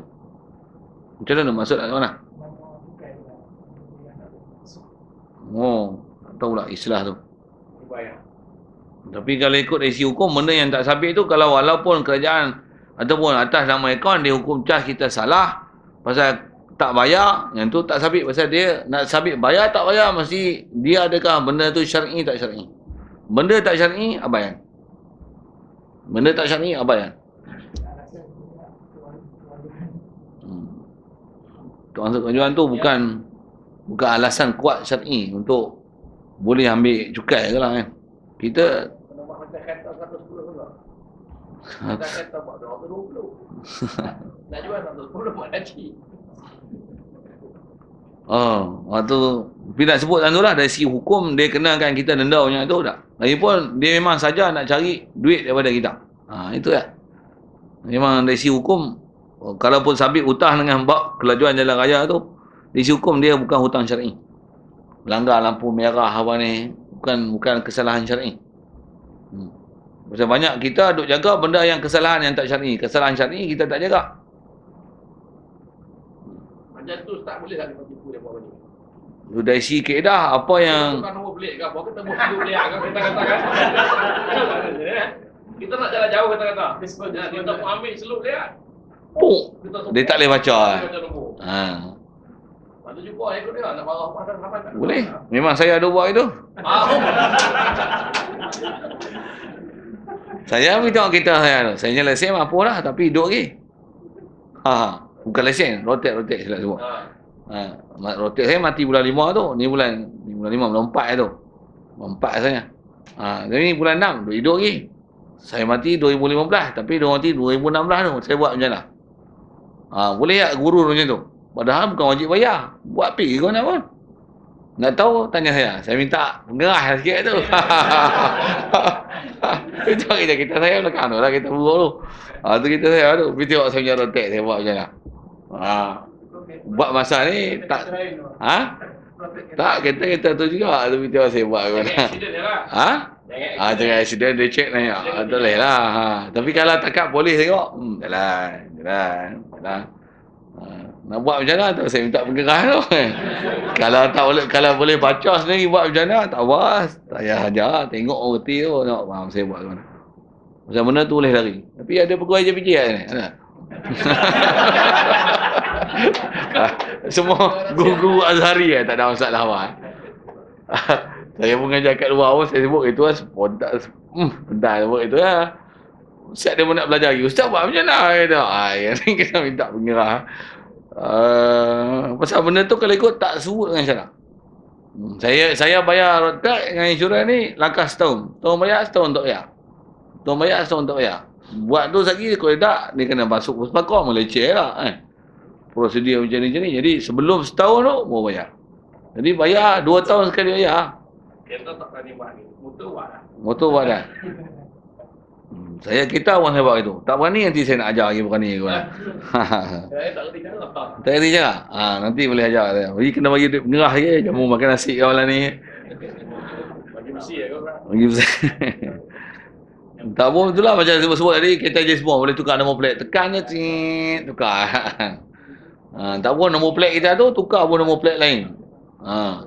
Macam mana nak masuk kat mana? Oh, tak tahu lah istilah tu. Bayang. Tapi kalau ikut dari hukum, benda yang tak sabit tu, kalau walaupun kerajaan ataupun atas nama ekon, dia hukum cas kita salah, pasal tak bayar, yang tu tak sabit. Pasal dia nak sabit bayar tak bayar, mesti dia adakah benda tu syar'i tak syar'i. Benda tak syar'i, abayan. Benda tak syar'i, abayan. Maksud kewajiban tu bukan bukan alasan kuat syar'i untuk boleh ambil cukai je lah Eh. Kita <laughs> Oh, waktu bila sebut tu lah dari segi hukum dia kenakan kita denda punya tu tak. Lagipun dia memang saja nak cari duit daripada kita. Ha, itu ya. Memang dari segi hukum Oh, Kalaupun sabit hutah dengan bab kelajuan jalan raya tu, isi hukum dia bukan hutang syar'i. Melanggar lampu merah hawa ni, bukan bukan kesalahan syar'i. Hmm. Sebab banyak kita duk jaga benda yang kesalahan yang tak syar'i. Kesalahan syar'i kita tak jaga.
Macam tu tak boleh lah kita tipu dia buat macam
Lu dari si keedah apa yang
kita nak jalan jauh kata-kata. Kita nak ambil seluk lihat. Kan? Puk, Dia tak boleh baca. Eh. Ha. Boleh.
Memang saya ada buat itu. saya pergi tengok kita saya tu. Saya nyala sem apa lah tapi duduk lagi. Ha. ha. Bukan lesen, rotet rotet silap semua. Ha. ha. Rotet saya mati bulan lima tu. Ni bulan ni bulan lima, bulan empat tu. Bulan 4 rasanya. Ha, jadi ni bulan 6 duduk lagi. Saya mati 2015 tapi dia mati 2016 tu. Saya buat macam mana? Ha, boleh tak guru macam tu? Padahal bukan wajib bayar. Buat pi kau nak pun. Nak tahu, tanya saya. Saya minta pengerah sikit tu. <laughs> itu kita, kita saya belakang tu lah. Kita buruk tu. Ha, tu kita saya tu. Pergi tengok saya punya rotek saya buat macam mana. Ha. Buat masa ni, tak... Ha? Tak, kereta-kereta tu juga. Tapi tengok saya buat. Jangan accident dia Ha? Jangan accident dia check. Tak ha, boleh lah. Ha. Tapi kalau takat boleh tengok, hmm, jalan. Jalan. Nah. Ha, nak buat macam mana tu? Saya minta pergerah tu. <laughs> kalau tak boleh, kalau boleh baca sendiri buat macam mana? Tak was. Tak payah ajar. Tengok orang reti tu. Tengok faham saya buat mana. Macam mana tu boleh lari. Tapi ada pegawai je pijik kan? Ha, <laughs> semua guru Azhari eh? tak ada masalah apa. <laughs> Eh? saya pun kajak kat luar pun saya sebut itu lah. Spontan. Hmm, spontan sebut itu lah. Eh? Ustaz dia pun nak belajar lagi. Ustaz buat macam mana? Ya, dah. Ay, kena minta pengerah. Uh, pasal benda tu kalau ikut tak suruh dengan syarat. Hmm, saya saya bayar tak dengan insurans ni langkah setahun. Tahun bayar setahun tak bayar. Tahun bayar setahun tak bayar. Buat tu lagi kalau tak ni kena masuk pusmakor Malaysia lah. Eh. Prosedur macam ni, macam ni. Jadi sebelum setahun tu mau bayar. Jadi bayar dua tahun sekali bayar.
Kereta tak tadi buat ni. Motor buat lah. Motor buat lah. <laughs>
saya kita orang hebat itu. Tak berani nanti saya nak ajar lagi bukan ni. mana. <laughs>
Saya tak reti cara. Tak
reti Ha, ah, nanti boleh ajar. Jadi kena bagi duit pengerah je. Jamu makan nasi kau lah ni.
Bagi besi ya kau
Bagi besi. Tak pun itulah macam sebut-sebut tadi. kita je semua boleh tukar nombor plate. Tekan je. Cik, tukar. ha, <laughs> tak boleh nombor plate kita tu. Tukar pun nombor plate lain. Ha.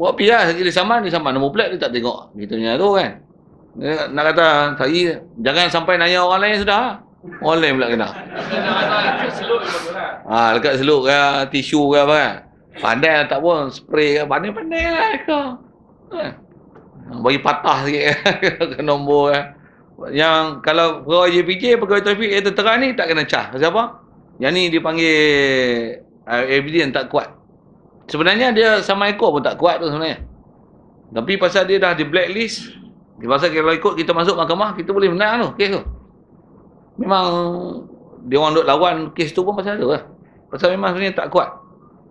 Buat pihak. Lah, dia saman. Dia saman nombor plate. Dia tak tengok. Kita punya tu kan. Ya, nak kata saya jangan sampai nanya orang lain sudah. Orang lain pula kena. ha, dekat seluk ke, tisu ke apa kan. Pandai lah, tak pun, spray ke, pandai-pandai
lah kau. Ha.
Bagi patah sikit <laughs> ke nombor kan. Yang kalau pegawai je pegawai trafik yang tertera ni tak kena cah. Siapa? Yang ni dipanggil uh, yang tak kuat. Sebenarnya dia sama ekor pun tak kuat tu sebenarnya. Tapi pasal dia dah di blacklist, sebab kalau ikut kita masuk mahkamah, kita boleh menang tu, kes tu. Memang dia orang duk lawan kes tu pun pasal tu lah. Pasal memang sebenarnya tak kuat.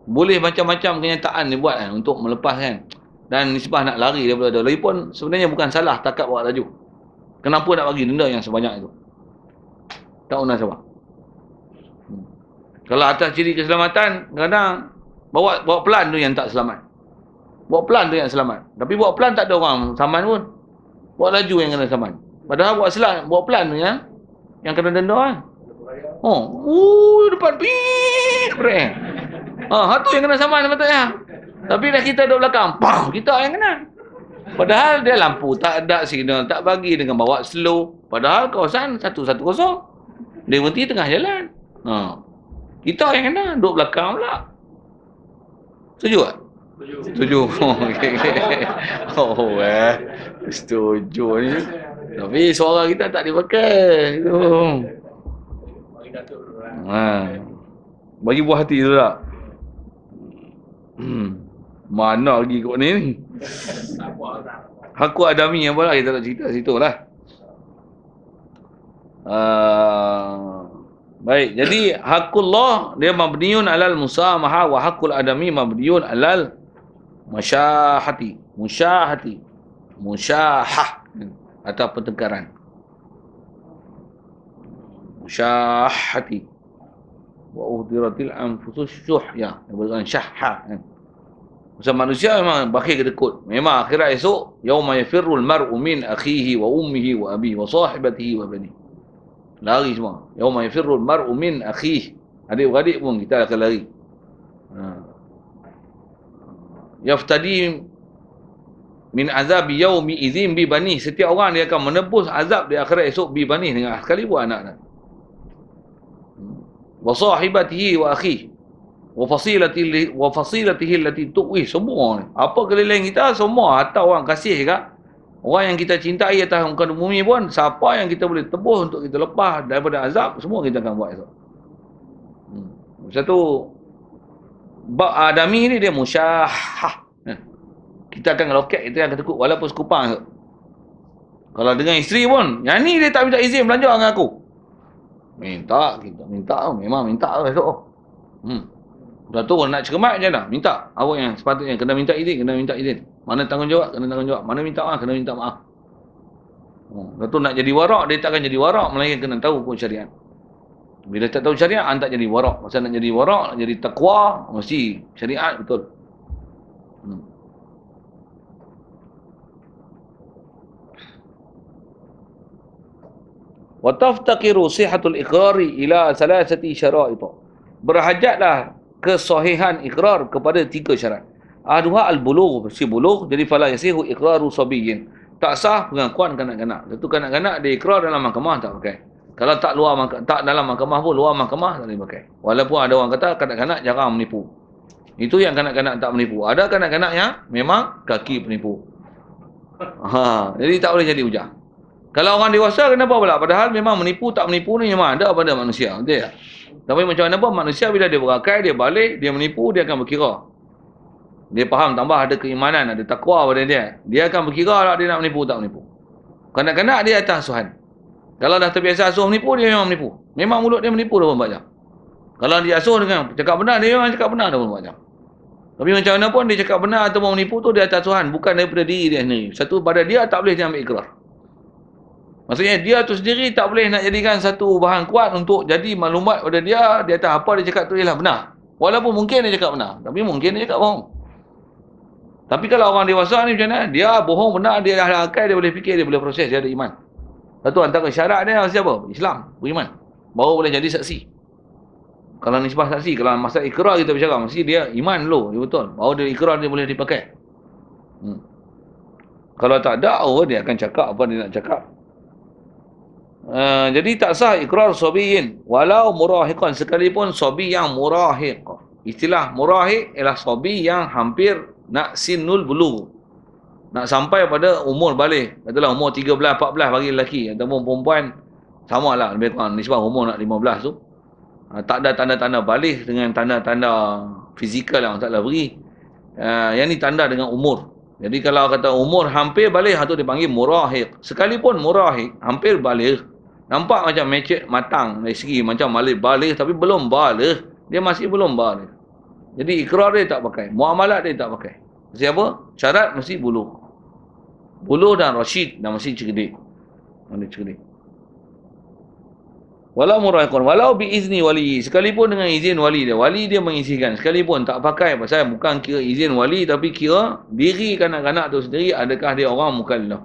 Boleh macam-macam kenyataan dia buat kan, untuk melepaskan. Dan nisbah nak lari daripada dia. Lagi pun sebenarnya bukan salah takat bawa laju. Kenapa nak bagi denda yang sebanyak itu? Tak guna sebab. Hmm. Kalau atas ciri keselamatan, kadang bawa bawa pelan tu yang tak selamat. Bawa pelan tu yang selamat. Tapi bawa pelan tak ada orang saman pun buat laju yang kena saman. Padahal buat selah, buat pelan ya. Yang kena denda ah. kan. Oh, uh, depan pi. Ah, eh. ha, ha tu yang kena saman sepatutnya. Tapi dah kita duduk belakang, pam, kita yang kena. Padahal dia lampu tak ada signal, tak bagi dengan bawa slow. Padahal kawasan 110. Dia berhenti tengah jalan. Ha. Kita yang kena, duduk belakang pula. Setuju tak? Tujuh. <laughs> Tujuh. Oh, okay. oh eh. Setuju ni. Tapi suara kita tak dipakai. Itu. Ha. Bagi buah hati tu tak? Hmm. Mana lagi kau ni ni? Aku Adami yang apa lah kita nak cerita situ lah. Uh, baik, jadi Allah dia mabniun alal musamaha wa hakul adami mabniun alal Musyahati. Musyahati. Musyahah. Atau pertengkaran. Musyahati. Wa uhdiratil anfusus syuh. Ya. Dia berkata syahha. Macam manusia memang bakir ke dekut. Memang akhirat esok. Yawma yafirul mar'u min akhihi wa ummihi wa abihi wa sahibatihi wa bani. Lari semua. Yawma yafirul mar'u min akhihi. Adik-beradik pun kita akan lari yaftadi min azab yaumi izin bi bani setiap orang dia akan menebus azab di akhirat esok bi bani dengan sekali buat anak dia wa sahibatihi wa akhi wa fasilati wa fasilatihi allati tuwi semua ni. apa keliling kita semua atau orang kasih ke orang yang kita cintai atas muka bumi pun siapa yang kita boleh tebus untuk kita lepas daripada azab semua kita akan buat esok hmm. satu Bak adami ah, ni dia musyahah. Eh, kita akan loket kita akan tekuk walaupun sekupang tu. Kalau dengan isteri pun, yang ni dia tak minta izin belanja dengan aku. Minta, kita minta memang minta lah esok. Hmm. Dah turun nak cermat je dah, minta. Awak yang sepatutnya kena minta izin, kena minta izin. Mana tanggungjawab, kena tanggungjawab. Mana minta maaf, kena minta maaf. Hmm. Dah tu nak jadi warak, dia takkan jadi warak. Melainkan kena tahu pun syariat. Bila tak tahu syariat, anda jadi warak. Masa nak jadi warak, nak jadi taqwa, mesti syariat betul. Hmm. Wataftakiru sihatul ikhari ila salasati syara'ita. Berhajatlah kesohihan ikrar kepada tiga syarat. Aduha al-buluh, si buluh, jadi fala yasihu ikraru sabiyin. Tak sah pengakuan kanak-kanak. Itu kanak-kanak dia ikrar dalam mahkamah tak pakai. Okay. Kalau tak luar tak dalam mahkamah pun luar mahkamah tak boleh pakai. Walaupun ada orang kata kanak-kanak jangan menipu. Itu yang kanak-kanak tak menipu. Ada kanak-kanak yang memang kaki penipu. Ha, jadi tak boleh jadi hujah. Kalau orang dewasa kenapa pula? Padahal memang menipu tak menipu ni memang ada pada manusia. Betul ya? Tapi macam mana pun manusia bila dia berakai, dia balik, dia menipu, dia akan berkira. Dia faham tambah ada keimanan, ada takwa pada dia. Dia akan berkira lah dia nak menipu tak menipu. Kanak-kanak dia atas suhan. Kalau dah terbiasa asuh menipu, dia memang menipu. Memang mulut dia menipu 24 jam. Kalau dia asuh dengan cakap benar, dia memang cakap benar 24 jam. Tapi macam mana pun dia cakap benar atau menipu tu dia atas Tuhan. Bukan daripada diri dia sendiri. Satu pada dia tak boleh dia ambil ikrar. Maksudnya dia tu sendiri tak boleh nak jadikan satu bahan kuat untuk jadi maklumat pada dia. dia tak apa dia cakap tu ialah benar. Walaupun mungkin dia cakap benar. Tapi mungkin dia cakap bohong. Tapi kalau orang dewasa ni macam mana? Dia bohong benar, dia dah ada dia boleh fikir, dia boleh proses, dia ada iman. Satu antara syarat dia siapa? Islam, beriman. Baru boleh jadi saksi. Kalau nisbah saksi, kalau masa ikrar kita bercakap, mesti dia iman dulu, dia betul. Baru dia ikrar dia boleh dipakai. Hmm. Kalau tak ada, oh, dia akan cakap apa dia nak cakap. Uh, jadi tak sah ikrar sobiin walau murahiqan sekalipun sobi yang murahiq istilah murahiq ialah sobi yang hampir nak sinul bulu nak sampai pada umur balik katalah umur 13 14 bagi lelaki ataupun perempuan samalah lebih kurang nisbah umur nak 15 tu ha, tak ada tanda-tanda balik dengan tanda-tanda fizikal yang taklah beri ha, yang ni tanda dengan umur jadi kalau kata umur hampir balik atau ha, dipanggil murahik sekalipun murahik hampir balik nampak macam mecek matang dari segi macam balik balik tapi belum balik dia masih belum balik jadi ikrar dia tak pakai muamalat dia tak pakai Siapa? Syarat mesti buluh. Buluh dan Rashid dan masih cerdik. Mana cerdik? Walau murahkan, walau biizni wali, sekalipun dengan izin wali dia, wali dia mengisikan, sekalipun tak pakai, pasal bukan kira izin wali, tapi kira diri kanak-kanak tu sendiri, adakah dia orang mukallaf.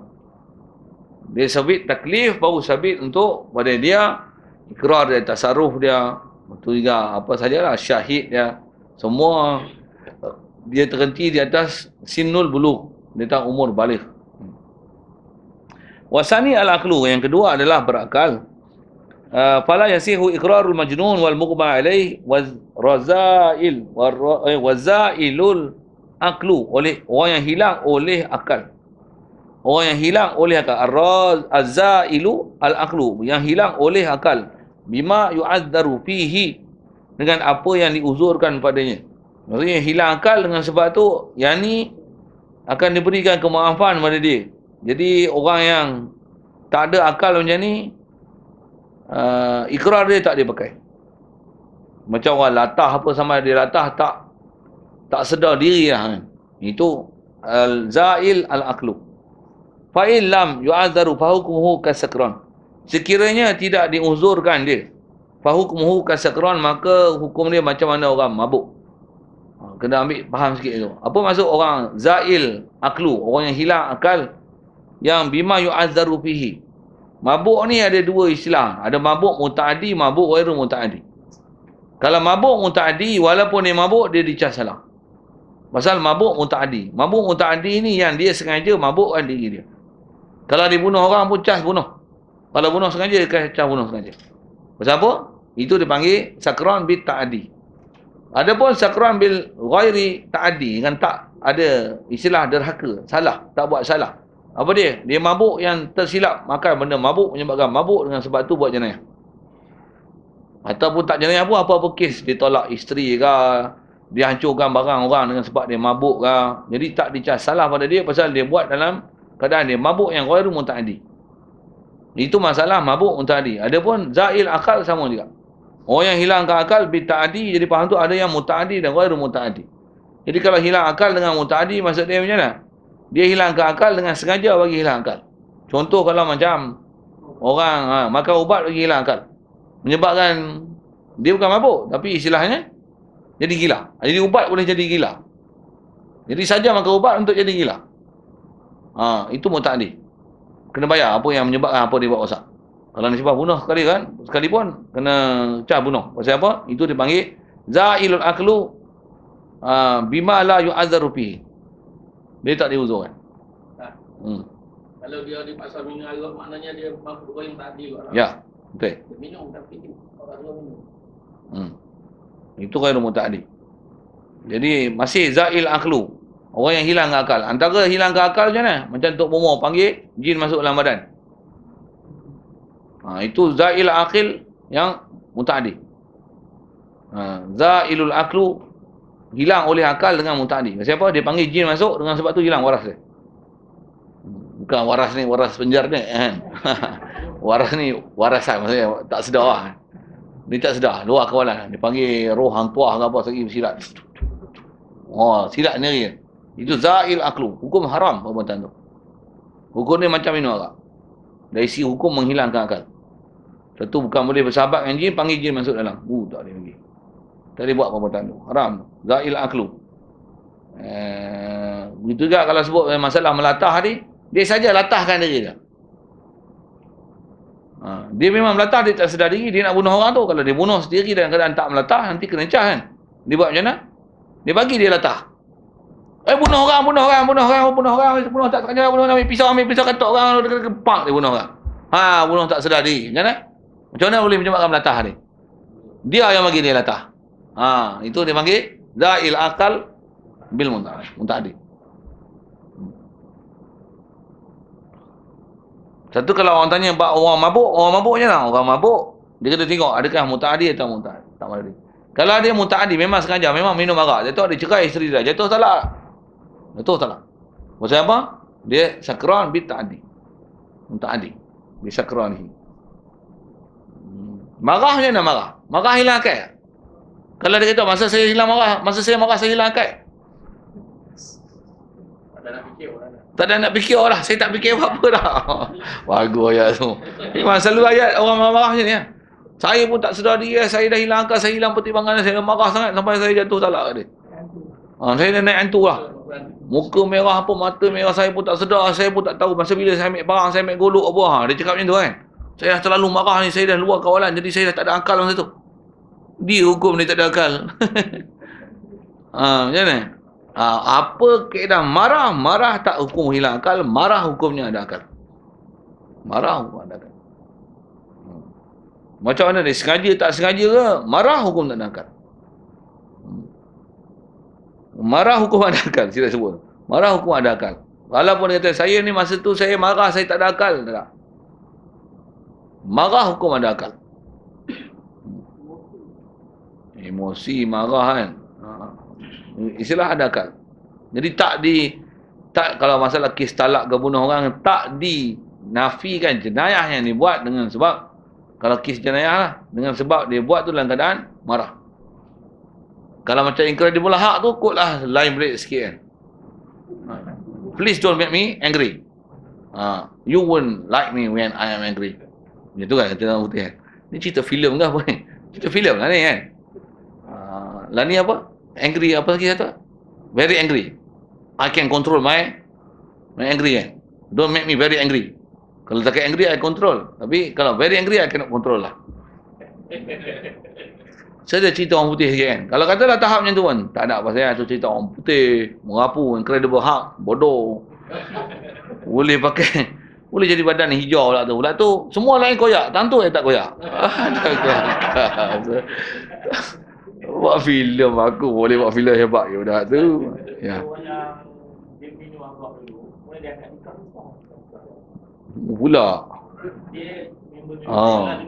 Dia sabit taklif, baru sabit untuk pada dia, ikrar dia, tasaruf dia, itu juga apa sajalah, syahid dia, semua dia terhenti di atas sinul bulu dia tak umur balik wasani al aklu yang kedua adalah berakal ah, fala yasihu iqrarul majnun wal mughma alayh wa razail wa eh, zailul aqlu oleh orang yang hilang oleh akal orang yang hilang oleh akal arraz azailu al aklu yang hilang oleh akal bima yu'azzaru fihi dengan apa yang diuzurkan padanya maksudnya hilang akal dengan sebab tu yang ni akan diberikan kemaafan pada dia jadi orang yang tak ada akal macam ni uh, ikrar dia tak dia pakai. Macam orang latah apa sama dia latah tak tak sedar diri lah. Kan. Itu al-za'il al aklu Fa in lam yu'azzaru fa hukmuhu kasakran. Sekiranya tidak diuzurkan dia, fa hukmuhu kasakran maka hukum dia macam mana orang mabuk. Ha, kena ambil faham sikit tu. Apa maksud orang za'il aklu orang yang hilang akal? yang bima yu'azzaru fihi. Mabuk ni ada dua istilah. Ada mabuk muta'adi, mabuk wairu muta'adi. Kalau mabuk muta'adi, walaupun dia mabuk, dia dicas salah. Pasal mabuk muta'adi. Mabuk muta'adi ni yang dia sengaja mabukkan diri dia. Kalau dia bunuh orang pun cas bunuh. Kalau bunuh sengaja, dia cas bunuh sengaja. Pasal apa? Itu dipanggil sakran bil ta'adi. Ada pun sakran bil ghairi ta'adi. Dengan tak ada istilah derhaka. Salah. Tak buat salah. Apa dia? Dia mabuk yang tersilap makan benda mabuk menyebabkan mabuk dengan sebab tu buat jenayah. Ataupun tak jenayah pun apa-apa kes dia tolak isteri ke, dia hancurkan barang orang dengan sebab dia mabuk ke. Jadi tak dicas salah pada dia pasal dia buat dalam keadaan dia mabuk yang ghairu muta'addi. Itu masalah mabuk muta'addi. Adapun zail akal sama juga. Orang yang hilangkan akal bita'adi jadi faham tu ada yang muta'adi dan ghairu muta'adi. Jadi kalau hilang akal dengan muta'adi maksud dia macam mana? dia hilangkan akal dengan sengaja bagi hilang akal. Contoh kalau macam orang ha, makan ubat bagi hilang akal. Menyebabkan dia bukan mabuk tapi istilahnya jadi gila. Jadi ubat boleh jadi gila. Jadi saja makan ubat untuk jadi gila. Ha, itu mutakdi. Kena bayar apa yang menyebabkan ha, apa dia buat rosak. Kalau nak bunuh sekali kan, sekali sekalipun kena cah bunuh. Pasal apa? Itu dipanggil zailul aklu uh, bima la yu'azzaru fihi. Dia tak ada uzur kan? Tak. Hmm.
Kalau dia dipaksa minum air, maknanya dia mampu yang tak adil. Ya, betul. Dia minum tapi orang tua
minum. Hmm. Itu kaya rumah tak adil. Jadi masih za'il akhlu. Orang yang hilang akal. Antara hilang akal macam mana? Macam Tok Bomo panggil jin masuk dalam badan. Ha, itu za'il akhil yang mutadi. Ha, za'ilul aklu hilang oleh akal dengan mutadi. Maksudnya apa? Dia panggil jin masuk dengan sebab tu hilang waras dia. Bukan waras ni, waras penjar ni. Kan? Eh. <laughs> waras ni, waras warasan. Maksudnya tak sedar lah. Ni tak sedar. Luar kawalan. Dia panggil roh hantuah ke apa. Sagi bersilat. Oh, silat sendiri. Itu za'il aklu. Hukum haram perbuatan tu. Hukum ni macam minum arak. Dari si hukum menghilangkan akal. Satu bukan boleh bersahabat dengan jin, panggil jin masuk dalam. Uh, tak boleh tak boleh buat perbuatan tu. Haram. Zail aklu. Eh, begitu juga kalau sebut eh, masalah melatah ni, dia saja latahkan diri dia. Ha, dia memang melatah, dia tak sedar diri, dia nak bunuh orang tu. Kalau dia bunuh sendiri dan keadaan tak melatah, nanti kena cah kan. Dia buat macam mana? Dia bagi dia latah. Eh bunuh orang, bunuh orang, bunuh orang, oh, bunuh orang, bunuh tak kena, bunuh ambil pisau, ambil pisau, katok orang, dia kena kepak dia bunuh orang. Ha, bunuh tak sedar diri. Macam mana? Macam mana boleh menyebabkan melatah ni? Dia yang bagi dia latah. Ha, itu dia panggil zail akal bil mutarif, muntadi. Satu kalau orang tanya bab orang mabuk, orang mabuk je lah. Orang mabuk, dia kena tengok adakah muntadi atau mutadi. Tak mari. Kalau dia muntadi memang sengaja, memang minum arak, tu ada cerai isteri dia, jatuh talak. Jatuh talak. Maksud apa? Dia sakran bi ta'di. muntadi Bi sakran ni. Hmm. Marah je nak marah. Marah hilang kaya. Kalau dia kata masa saya hilang marah, masa saya marah saya hilang akal. Tak ada nak fikir orang. Lah. Tak lah. Saya tak fikir apa-apa dah. <laughs> Bagus ayat tu. Memang selalu ayat orang marah-marah je ni. Ya. Saya pun tak sedar dia. Ya. Saya dah hilang akal. Saya hilang pertimbangan. Saya marah sangat sampai saya jatuh talak ke dia. Ha, saya dah naik hantu lah. Muka merah apa, mata merah. Saya pun tak sedar. Saya pun tak tahu. Masa bila saya ambil barang, saya ambil golok apa. Ha, dia cakap macam tu kan. Saya dah terlalu marah ni. Saya dah luar kawalan. Jadi saya dah tak ada akal masa tu hukum ni tak ada akal. ha, <laughs> macam mana? Ha, apa keadaan marah? Marah tak hukum hilang akal. Marah hukumnya ada akal. Marah hukum ada akal. Hmm. Macam mana ni? Sengaja tak sengaja ke? Marah hukum tak ada akal. Hmm. Marah hukum ada akal. Saya sebut. Marah hukum ada akal. Walaupun dia kata, saya ni masa tu saya marah, saya tak ada akal. Tak Marah hukum ada akal emosi marah kan ha. istilah ada kan jadi tak di tak kalau masalah kes talak ke bunuh orang tak di nafikan jenayah yang dibuat dengan sebab kalau kes jenayah lah dengan sebab dia buat tu dalam keadaan marah kalau macam incredible hak tu kot lah lain break sikit kan please don't make me angry uh, you won't like me when I am angry macam tu kan kata orang putih kan. ni cerita filem ke apa ni cerita filem lah ni kan lah ni apa? Angry apa lagi kata? Very angry. I can control my my angry eh. Don't make me very angry. Kalau tak angry, I control. Tapi kalau very angry, I cannot control lah. <laughs> Saya ada cerita orang putih sikit kan. Kalau katalah tahap macam tu pun, kan? tak ada apa saya. Itu cerita orang putih, merapu, incredible hak, bodoh. Boleh pakai, <laughs> boleh jadi badan hijau lah tu. Pula tu, semua lain koyak. Tentu yang tak koyak. <laughs> buat filem aku boleh buat filem hebat ke budak tu ya pula
Ah.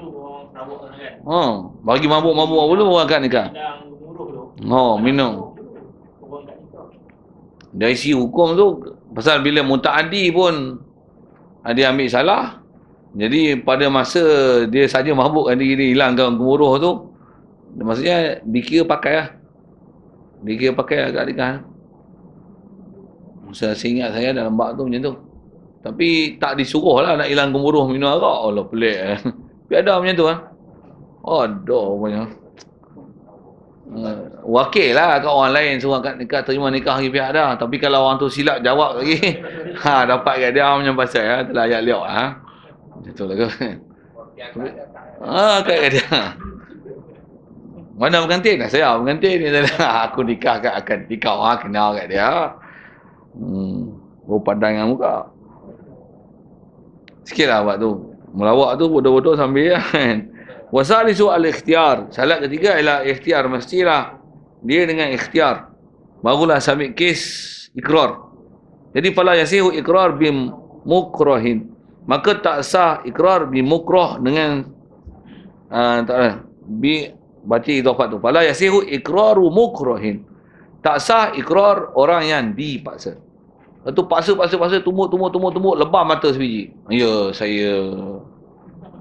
Oh.
bagi mabuk-mabuk dulu orang akan nikah. Ha, oh, minum. Dari si hukum tu pasal bila mutaaddi pun ah, dia ambil salah. Jadi pada masa dia saja mabuk dia hilangkan kemuruh tu, Maksudnya dikira pakai lah. Dikira pakai agak dekat. Saya ingat saya dalam bak tu macam tu. Tapi tak disuruh lah nak hilang kemuruh minum arak. Allah pelik. Eh. <laughs> Tapi ada macam tu kan. Oh, aduh punya. Uh, eh, wakil lah kat orang lain semua kat nikah terima nikah lagi pihak dah tapi kalau orang tu silap jawab lagi <laughs> ha dapat kat dia macam pasal ya eh, telah ayat liok ha betul lah ke ha kat dia mana pengantin? Saya lah ni. <laughs> aku nikah kat, akan nikah orang, kenal kat dia. Hmm. Oh, pandang dengan muka. Sikitlah lah waktu tu. Melawak tu bodoh-bodoh sambil <laughs> kan. Wasalisu al-ikhtiar. Salat ketiga ialah ikhtiar. Mestilah dia dengan ikhtiar. Barulah sambil kes ikrar. Jadi, fala yasihu ikrar bim mukrohin. Maka tak sah ikrar bim mukroh dengan uh, tak, bim Berarti idhafat tu. Fala yasihu ikraru mukrohin. Tak sah ikrar orang yang dipaksa. Itu paksa, paksa, paksa, tumuk, tumuk, tumuk, tumuk, lebah mata sebiji. Ya, saya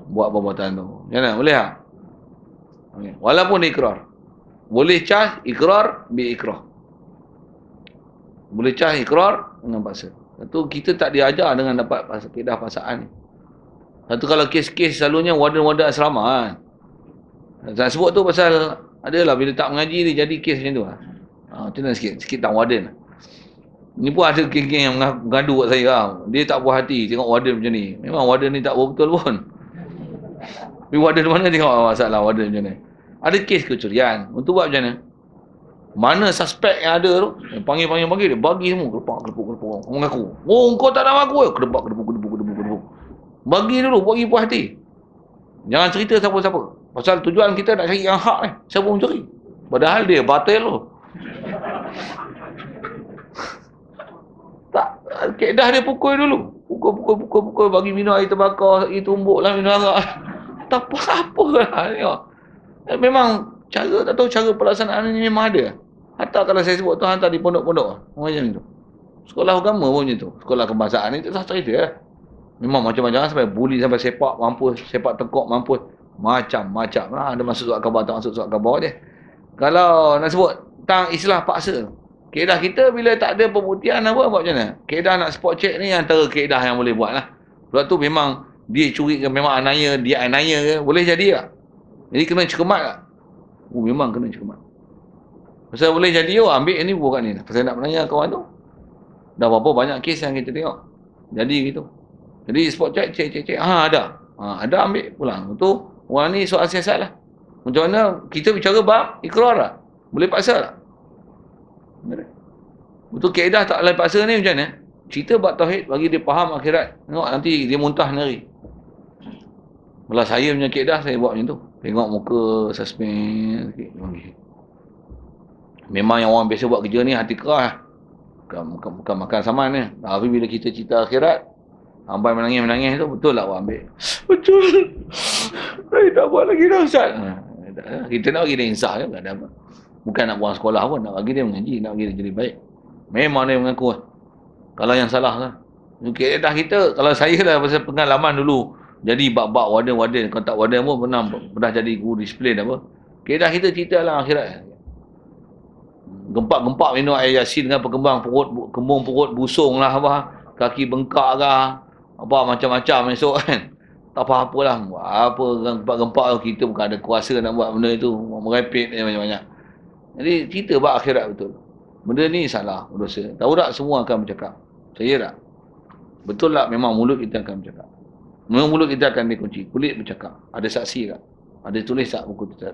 buat perbuatan tu. Ya tak? Boleh tak? Okay. Walaupun ikrar. Boleh cah ikrar, bi ikrah. Boleh cah ikrar dengan paksa. Itu kita tak diajar dengan dapat paksa, kedah paksaan ni. Satu kalau kes-kes selalunya wadah-wadah asrama kan. Ha? Saya sebut tu pasal adalah bila tak mengaji ni jadi kes macam tu lah. Ha, macam mana sikit? Sikit tak warden. Lah. Ni pun ada geng-geng yang mengadu kat saya lah. Dia tak puas hati tengok warden macam ni. Memang warden ni tak betul pun. <laughs> Tapi warden mana tengok ah, masalah warden macam ni. Ada kes kecurian. Untuk buat macam mana? Mana suspek yang ada tu? Panggil-panggil-panggil dia. Bagi semua. Kelepak-kelepuk-kelepuk. Mengaku. Oh, kau tak nak aku ke? Eh. Kelepak-kelepuk-kelepuk-kelepuk. Bagi dulu. Bagi puas hati. Jangan cerita siapa-siapa. Pasal tujuan kita nak cari yang hak ni. Saya pun mencuri. Padahal dia batal tu. <laughs> tak. Kedah dia pukul dulu. Pukul, pukul, pukul, pukul. Bagi minum air terbakar. Air tumbuk lah minum arak. <laughs> tak apa-apa lah. Ni, ya. eh, Memang cara tak tahu cara pelaksanaan ni memang ada. Hatta kalau saya sebut tu hantar di pondok-pondok. Macam tu. Sekolah agama pun macam tu. Sekolah kebangsaan ni tak sah cerita lah. Memang macam-macam lah, sampai bully sampai sepak mampus, sepak tekok mampus macam-macam lah. Ada masuk surat khabar, tak masuk surat khabar dia. Kalau nak sebut tentang islah paksa. Kedah kita bila tak ada pembuktian apa, buat macam mana? Kedah nak spot check ni antara kedah yang boleh buat lah. Sebab tu memang dia curi ke memang anaya, dia anaya ke. Boleh jadi tak? Jadi kena cermat tak? Oh, memang kena cermat. Pasal boleh jadi oh, ambil ni bukan ni. Pasal nak menanya kawan tu. Dah berapa banyak kes yang kita tengok. Jadi gitu. Jadi spot check, check, check, check. Ha, ada. Ha, ada ambil pulang. tu. Orang ni soal siasat lah. Macam mana kita bicara bab ikrar lah. Boleh paksa lah. Betul keedah tak boleh paksa ni macam mana? Cerita bab tauhid bagi dia faham akhirat. Tengok nanti dia muntah nari. Kalau saya punya keedah, saya buat macam tu. Tengok muka, suspense sikit. Okay. Memang yang orang biasa buat kerja ni hati keras. Lah. Bukan, bukan, bukan makan saman ni. Tapi bila kita cerita akhirat, Abang menangis-menangis tu betul lah awak ambil. Betul. Saya tak buat lagi dah Ustaz. Ha, kita nak bagi dia insah kan. Tak apa. Bukan nak buang sekolah pun. Nak bagi dia mengaji. Nak bagi dia jadi baik. Memang dia mengaku lah. Kalau yang salah lah. Mungkin dah kita. Kalau saya lah pasal pengalaman dulu. Jadi bab-bab warden-warden. Kalau tak warden pun pernah, pernah jadi guru disiplin apa. dah kita cerita lah akhirat. Gempak-gempak minum air yasin dengan perkembang perut, kembung perut busung lah apa. Kaki bengkak lah apa macam-macam esok kan. <laughs> Tak apa-apa lah. buat Apa gempak-gempak kita bukan ada kuasa nak buat benda itu. Merepek banyak-banyak. Jadi cerita buat akhirat betul. Benda ni salah dosa. Tahu tak semua akan bercakap. Saya tak? Betul tak memang mulut kita akan bercakap. Memang mulut kita akan dikunci. Kulit bercakap. Ada saksi tak? Ada tulis tak buku kita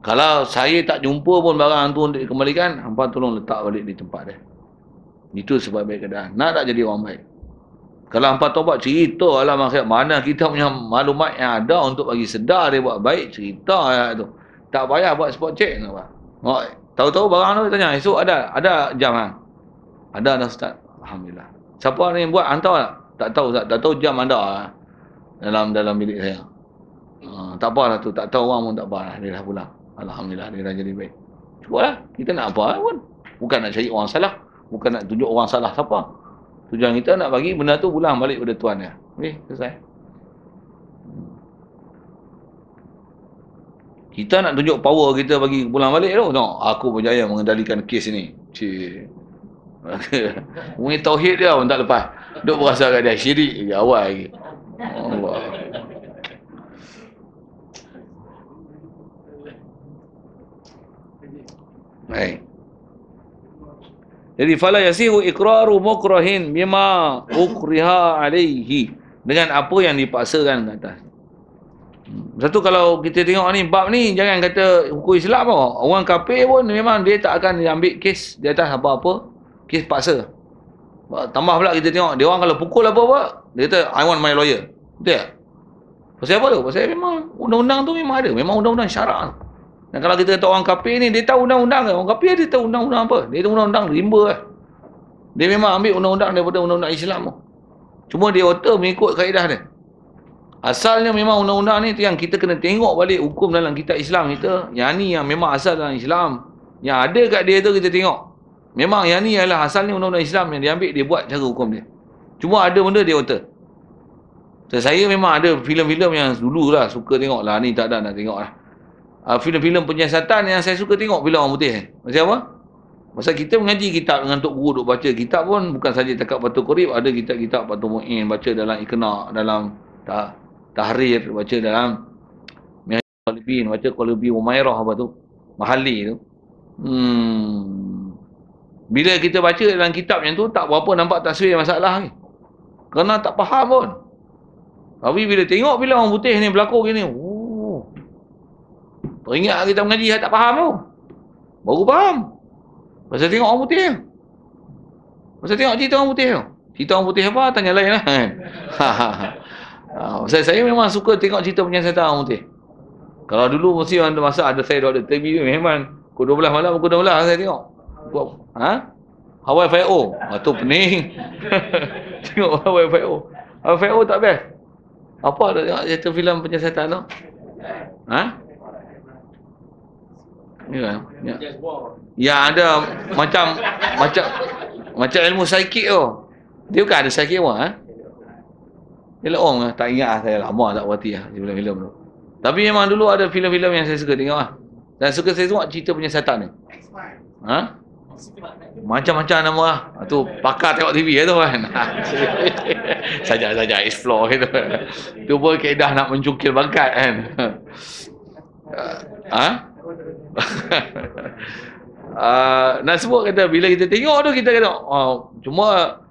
Kalau saya tak jumpa pun barang tu untuk dikembalikan, hampa tolong letak balik di tempat dia. Itu sebab baik keadaan. Nak tak jadi orang baik? Kalau hampa taubat cerita alam akhirat mana kita punya maklumat yang ada untuk bagi sedar dia buat baik cerita ayat tu. Tak payah buat spot check tu Oh, tahu-tahu barang tu tanya esok ada ada jam kan? Ada dah ustaz. Alhamdulillah. Siapa orang yang buat hantar tak? Tak tahu ustaz, tak tahu jam anda lah. Ha? dalam dalam bilik saya. Uh, tak lah tu, tak tahu orang pun tak apalah. Dia dah pulang. Alhamdulillah dia dah jadi baik. Cubalah, kita nak apa pun. Bukan nak cari orang salah, bukan nak tunjuk orang salah siapa. Tujuan kita nak bagi benda tu pulang balik pada tuan dia. Ya. Okey, selesai. Kita nak tunjuk power kita bagi pulang balik tu. Tengok, aku berjaya mengendalikan kes ni. Cik. Mungkin <laughs> tauhid dia pun tak lepas. Duk berasa kat dia syirik lagi awal lagi. Allah. Baik. Hey. Jadi fala yasihu iqraru mukrahin bima ukriha alaihi dengan apa yang dipaksakan ke atas. Hmm. Satu kalau kita tengok ni bab ni jangan kata hukum Islam apa. Orang kafir pun memang dia tak akan ambil kes di atas apa-apa kes paksa. Tambah pula kita tengok dia orang kalau pukul apa-apa dia kata I want my lawyer. Betul tak? Pasal apa tu? Pasal memang undang-undang tu memang ada. Memang undang-undang syarak tu. Dan kalau kita kata orang kafir ni, dia tahu undang-undang ke? Orang kafir dia tahu undang-undang apa? Dia tahu undang-undang rimba lah. Dia memang ambil undang-undang daripada undang-undang Islam tu. Cuma dia otor mengikut kaedah dia. Asalnya memang undang-undang ni yang kita kena tengok balik hukum dalam kitab Islam kita. Yang ni yang memang asal dalam Islam. Yang ada kat dia tu kita tengok. Memang yang ni adalah asalnya undang-undang Islam yang dia ambil, dia buat cara hukum dia. Cuma ada benda dia otor. saya memang ada filem-filem yang dulu lah suka tengok lah. Ni tak ada nak tengok lah uh, filem-filem penyiasatan yang saya suka tengok bila orang putih. Eh. Macam apa? Masa kita mengaji kitab dengan tok guru duk baca kitab pun bukan saja takat batu qurib, ada kitab-kitab batu muin baca dalam ikhna, dalam ta tahrir, baca dalam Qalibin, baca Qalibi Umairah apa tu? Mahali tu. Hmm. Bila kita baca dalam kitab yang tu, tak berapa nampak taswir masalah ni. Kerana tak faham pun. Tapi bila tengok bila orang putih ni berlaku gini, Teringat kita mengaji tak faham tu. Baru faham. Pasal tengok orang putih. Pasal tengok cerita orang putih tu. Cerita orang putih apa? Tanya lain lah. Kan? <laughs> Ah, saya, saya memang suka tengok cerita penyiasatan orang putih. Kalau dulu mesti ada masa ada saya dua ada TV memang pukul 12 malam pukul 12 saya tengok. Buat ha? Hawaii FIO. Waktu ah, pening. <laughs> tengok Hawaii FIO. Hawaii FIO tak best. Apa ada tengok cerita filem penyiasatan tu? Ha? Ya. Yeah. Yeah. Yang ada macam macam macam ilmu psikik tu. Dia bukan ada psikik apa, eh? Ila om tak ingat ha? saya lama tak berhati lah ha? di film-film tu. Tapi memang dulu ada filem-filem yang saya suka tengok ah Dan suka saya tengok cerita punya setan ni. Ha? Macam-macam nama lah. Tu pakar tengok TV lah ya, tu kan. <laughs> Saja-saja explore gitu. Tu pun keedah nak mencukil bakat kan. Ha? uh, <laughs> nak sebut kata bila kita tengok tu kita kata oh, cuma